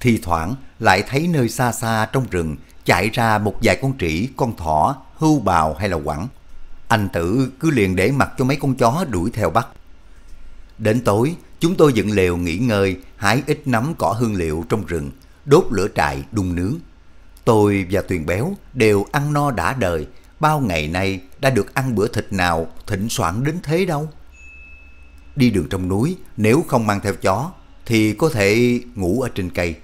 Thì thoảng lại thấy nơi xa xa trong rừng chạy ra một vài con trĩ, con thỏ, hưu bào hay là quẳng. Anh Tử cứ liền để mặt cho mấy con chó đuổi theo bắt. Đến tối, chúng tôi dựng lều nghỉ ngơi, hái ít nắm cỏ hương liệu trong rừng, đốt lửa trại đun nướng. Tôi và Tuyền Béo đều ăn no đã đời, bao ngày nay đã được ăn bữa thịt nào thịnh soạn đến thế đâu. Đi đường trong núi, nếu không mang theo chó, thì có thể ngủ ở trên cây.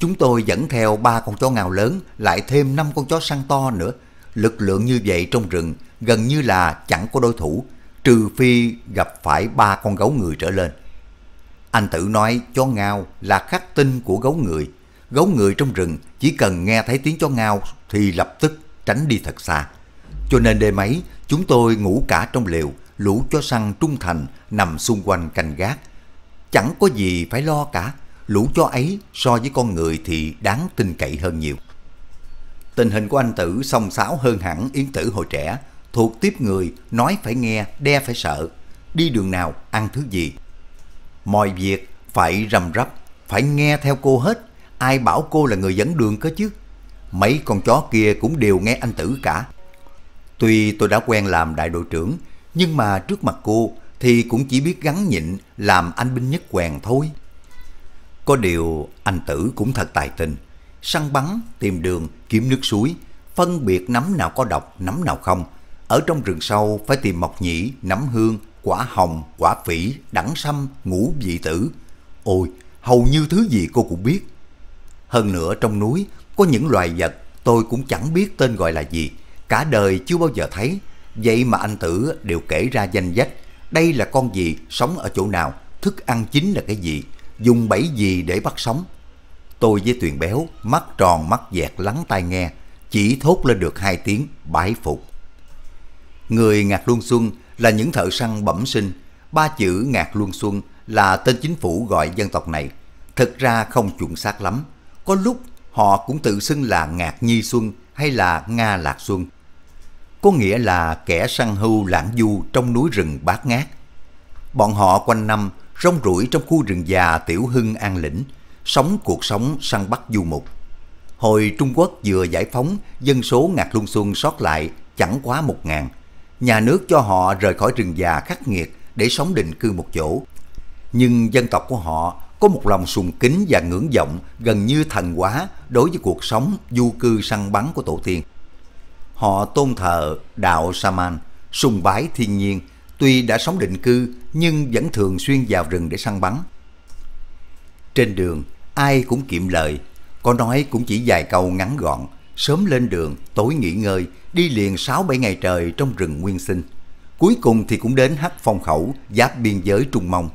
Chúng tôi dẫn theo ba con chó ngào lớn, lại thêm năm con chó săn to nữa. Lực lượng như vậy trong rừng gần như là chẳng có đối thủ, trừ phi gặp phải ba con gấu người trở lên. Anh tự nói chó ngao là khắc tinh của gấu người. Gấu người trong rừng chỉ cần nghe thấy tiếng chó ngao thì lập tức tránh đi thật xa. Cho nên đêm ấy, chúng tôi ngủ cả trong lều, lũ chó săn trung thành nằm xung quanh canh gác. Chẳng có gì phải lo cả lũ chó ấy so với con người thì đáng tin cậy hơn nhiều. Tình hình của anh tử song sáo hơn hẳn yến tử hồi trẻ, thuộc tiếp người, nói phải nghe, đe phải sợ, đi đường nào, ăn thứ gì. Mọi việc phải rầm rắp, phải nghe theo cô hết, ai bảo cô là người dẫn đường cơ chứ. Mấy con chó kia cũng đều nghe anh tử cả. Tuy tôi đã quen làm đại đội trưởng, nhưng mà trước mặt cô thì cũng chỉ biết gắn nhịn làm anh binh nhất quèn thôi. Có điều anh tử cũng thật tài tình, săn bắn, tìm đường, kiếm nước suối, phân biệt nấm nào có độc, nấm nào không. Ở trong rừng sâu phải tìm mộc nhĩ, nấm hương, quả hồng, quả phỉ, đẳng sâm, ngũ vị tử. Ôi, hầu như thứ gì cô cũng biết. Hơn nữa trong núi có những loài vật tôi cũng chẳng biết tên gọi là gì, cả đời chưa bao giờ thấy. Vậy mà anh tử đều kể ra danh sách, đây là con gì, sống ở chỗ nào, thức ăn chính là cái gì, dùng bẫy gì để bắt sống. Tôi với Tuyền Béo mắt tròn mắt dẹt lắng tai nghe, chỉ thốt lên được hai tiếng bái phục. Người ngạc luân xuân là những thợ săn bẩm sinh, ba chữ ngạc luân xuân là tên chính phủ gọi dân tộc này. Thực ra không chuẩn xác lắm, có lúc họ cũng tự xưng là ngạc nhi xuân hay là nga lạc xuân. Có nghĩa là kẻ săn hưu lãng du trong núi rừng bát ngát. Bọn họ quanh năm rong ruổi trong khu rừng già Tiểu Hưng An Lĩnh, sống cuộc sống săn bắt du mục. Hồi Trung Quốc vừa giải phóng, dân số ngạc lung xuân sót lại chẳng quá một ngàn. Nhà nước cho họ rời khỏi rừng già khắc nghiệt để sống định cư một chỗ. Nhưng dân tộc của họ có một lòng sùng kính và ngưỡng vọng gần như thần quá đối với cuộc sống du cư săn bắn của tổ tiên. Họ tôn thờ đạo Saman, sùng bái thiên nhiên, tuy đã sống định cư nhưng vẫn thường xuyên vào rừng để săn bắn. Trên đường, ai cũng kiệm lời, có nói cũng chỉ vài câu ngắn gọn, sớm lên đường, tối nghỉ ngơi, đi liền 6-7 ngày trời trong rừng nguyên sinh. Cuối cùng thì cũng đến Hắc Phong Khẩu, giáp biên giới Trung Mông.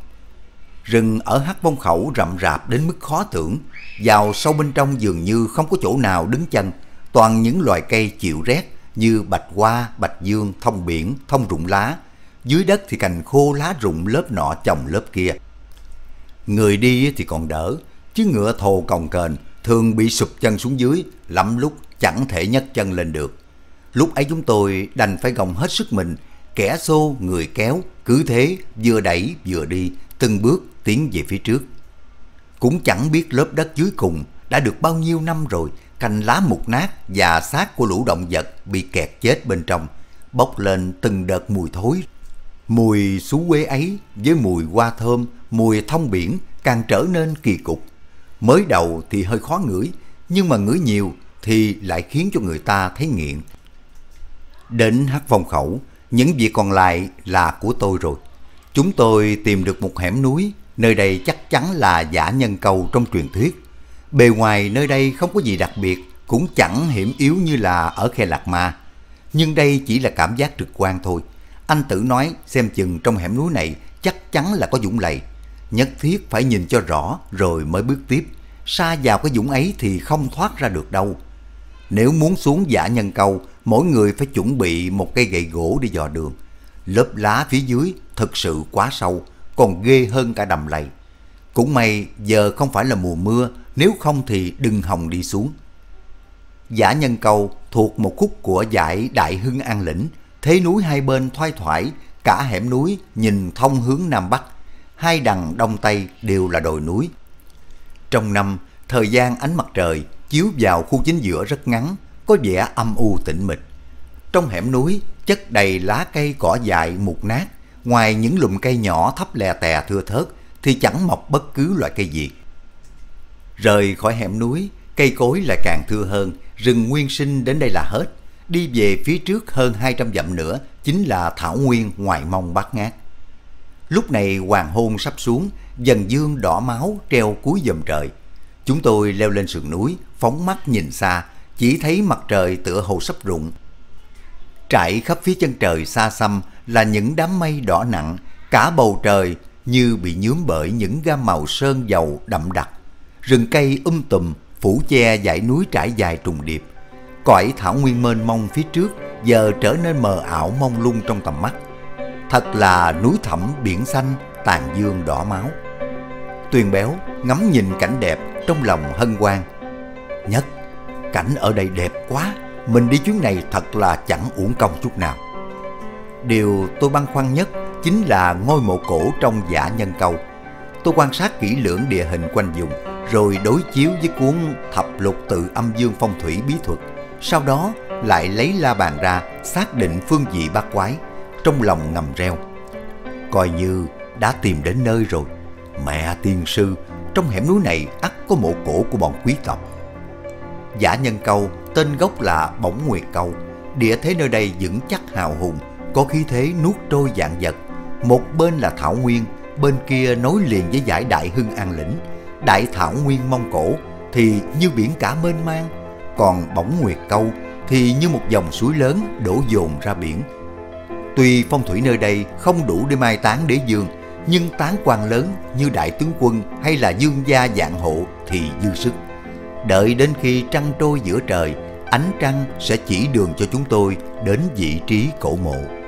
Rừng ở Hắc Phong Khẩu rậm rạp đến mức khó tưởng, vào sâu bên trong dường như không có chỗ nào đứng chân, toàn những loài cây chịu rét như bạch hoa, bạch dương, thông biển, thông rụng lá, dưới đất thì cành khô lá rụng lớp nọ chồng lớp kia. Người đi thì còn đỡ, chứ ngựa thồ còng kềnh thường bị sụp chân xuống dưới, lắm lúc chẳng thể nhấc chân lên được. Lúc ấy chúng tôi đành phải gồng hết sức mình, kẻ xô người kéo, cứ thế vừa đẩy vừa đi, từng bước tiến về phía trước. Cũng chẳng biết lớp đất dưới cùng đã được bao nhiêu năm rồi, cành lá mục nát và xác của lũ động vật bị kẹt chết bên trong, bốc lên từng đợt mùi thối Mùi xú quế ấy với mùi hoa thơm, mùi thông biển càng trở nên kỳ cục. Mới đầu thì hơi khó ngửi, nhưng mà ngửi nhiều thì lại khiến cho người ta thấy nghiện. Đến hát vòng khẩu, những việc còn lại là của tôi rồi. Chúng tôi tìm được một hẻm núi, nơi đây chắc chắn là giả nhân cầu trong truyền thuyết. Bề ngoài nơi đây không có gì đặc biệt, cũng chẳng hiểm yếu như là ở khe Lạc Ma. Nhưng đây chỉ là cảm giác trực quan thôi. Anh tử nói xem chừng trong hẻm núi này chắc chắn là có dũng lầy. Nhất thiết phải nhìn cho rõ rồi mới bước tiếp. Xa vào cái dũng ấy thì không thoát ra được đâu. Nếu muốn xuống giả nhân câu, mỗi người phải chuẩn bị một cây gậy gỗ đi dò đường. Lớp lá phía dưới thực sự quá sâu, còn ghê hơn cả đầm lầy. Cũng may giờ không phải là mùa mưa, nếu không thì đừng hòng đi xuống. Giả nhân câu thuộc một khúc của giải Đại Hưng An Lĩnh thế núi hai bên thoai thoải, cả hẻm núi nhìn thông hướng Nam Bắc, hai đằng Đông Tây đều là đồi núi. Trong năm, thời gian ánh mặt trời chiếu vào khu chính giữa rất ngắn, có vẻ âm u tĩnh mịch. Trong hẻm núi, chất đầy lá cây cỏ dại mục nát, ngoài những lùm cây nhỏ thấp lè tè thưa thớt thì chẳng mọc bất cứ loại cây gì. Rời khỏi hẻm núi, cây cối lại càng thưa hơn, rừng nguyên sinh đến đây là hết. Đi về phía trước hơn 200 dặm nữa chính là Thảo Nguyên ngoài mông bát ngát. Lúc này hoàng hôn sắp xuống, dần dương đỏ máu treo cuối dầm trời. Chúng tôi leo lên sườn núi, phóng mắt nhìn xa, chỉ thấy mặt trời tựa hồ sắp rụng. Trải khắp phía chân trời xa xăm là những đám mây đỏ nặng, cả bầu trời như bị nhuốm bởi những gam màu sơn dầu đậm đặc. Rừng cây um tùm, phủ che dãy núi trải dài trùng điệp, cõi thảo nguyên mênh mông phía trước giờ trở nên mờ ảo mông lung trong tầm mắt. Thật là núi thẳm biển xanh, tàn dương đỏ máu. Tuyền béo ngắm nhìn cảnh đẹp trong lòng hân hoan. Nhất, cảnh ở đây đẹp quá, mình đi chuyến này thật là chẳng uổng công chút nào. Điều tôi băn khoăn nhất chính là ngôi mộ cổ trong giả nhân cầu. Tôi quan sát kỹ lưỡng địa hình quanh vùng, rồi đối chiếu với cuốn thập lục tự âm dương phong thủy bí thuật sau đó lại lấy la bàn ra xác định phương vị bát quái, trong lòng ngầm reo. Coi như đã tìm đến nơi rồi, mẹ tiên sư, trong hẻm núi này ắt có mộ cổ của bọn quý tộc. Giả nhân câu, tên gốc là Bổng Nguyệt Câu, địa thế nơi đây vững chắc hào hùng, có khí thế nuốt trôi dạng vật. Một bên là Thảo Nguyên, bên kia nối liền với giải Đại Hưng An Lĩnh, Đại Thảo Nguyên Mông Cổ thì như biển cả mênh mang, còn bóng nguyệt câu thì như một dòng suối lớn đổ dồn ra biển. Tuy phong thủy nơi đây không đủ để mai táng đế dương, nhưng tán quan lớn như đại tướng quân hay là dương gia dạng hộ thì dư sức. Đợi đến khi trăng trôi giữa trời, ánh trăng sẽ chỉ đường cho chúng tôi đến vị trí cổ mộ.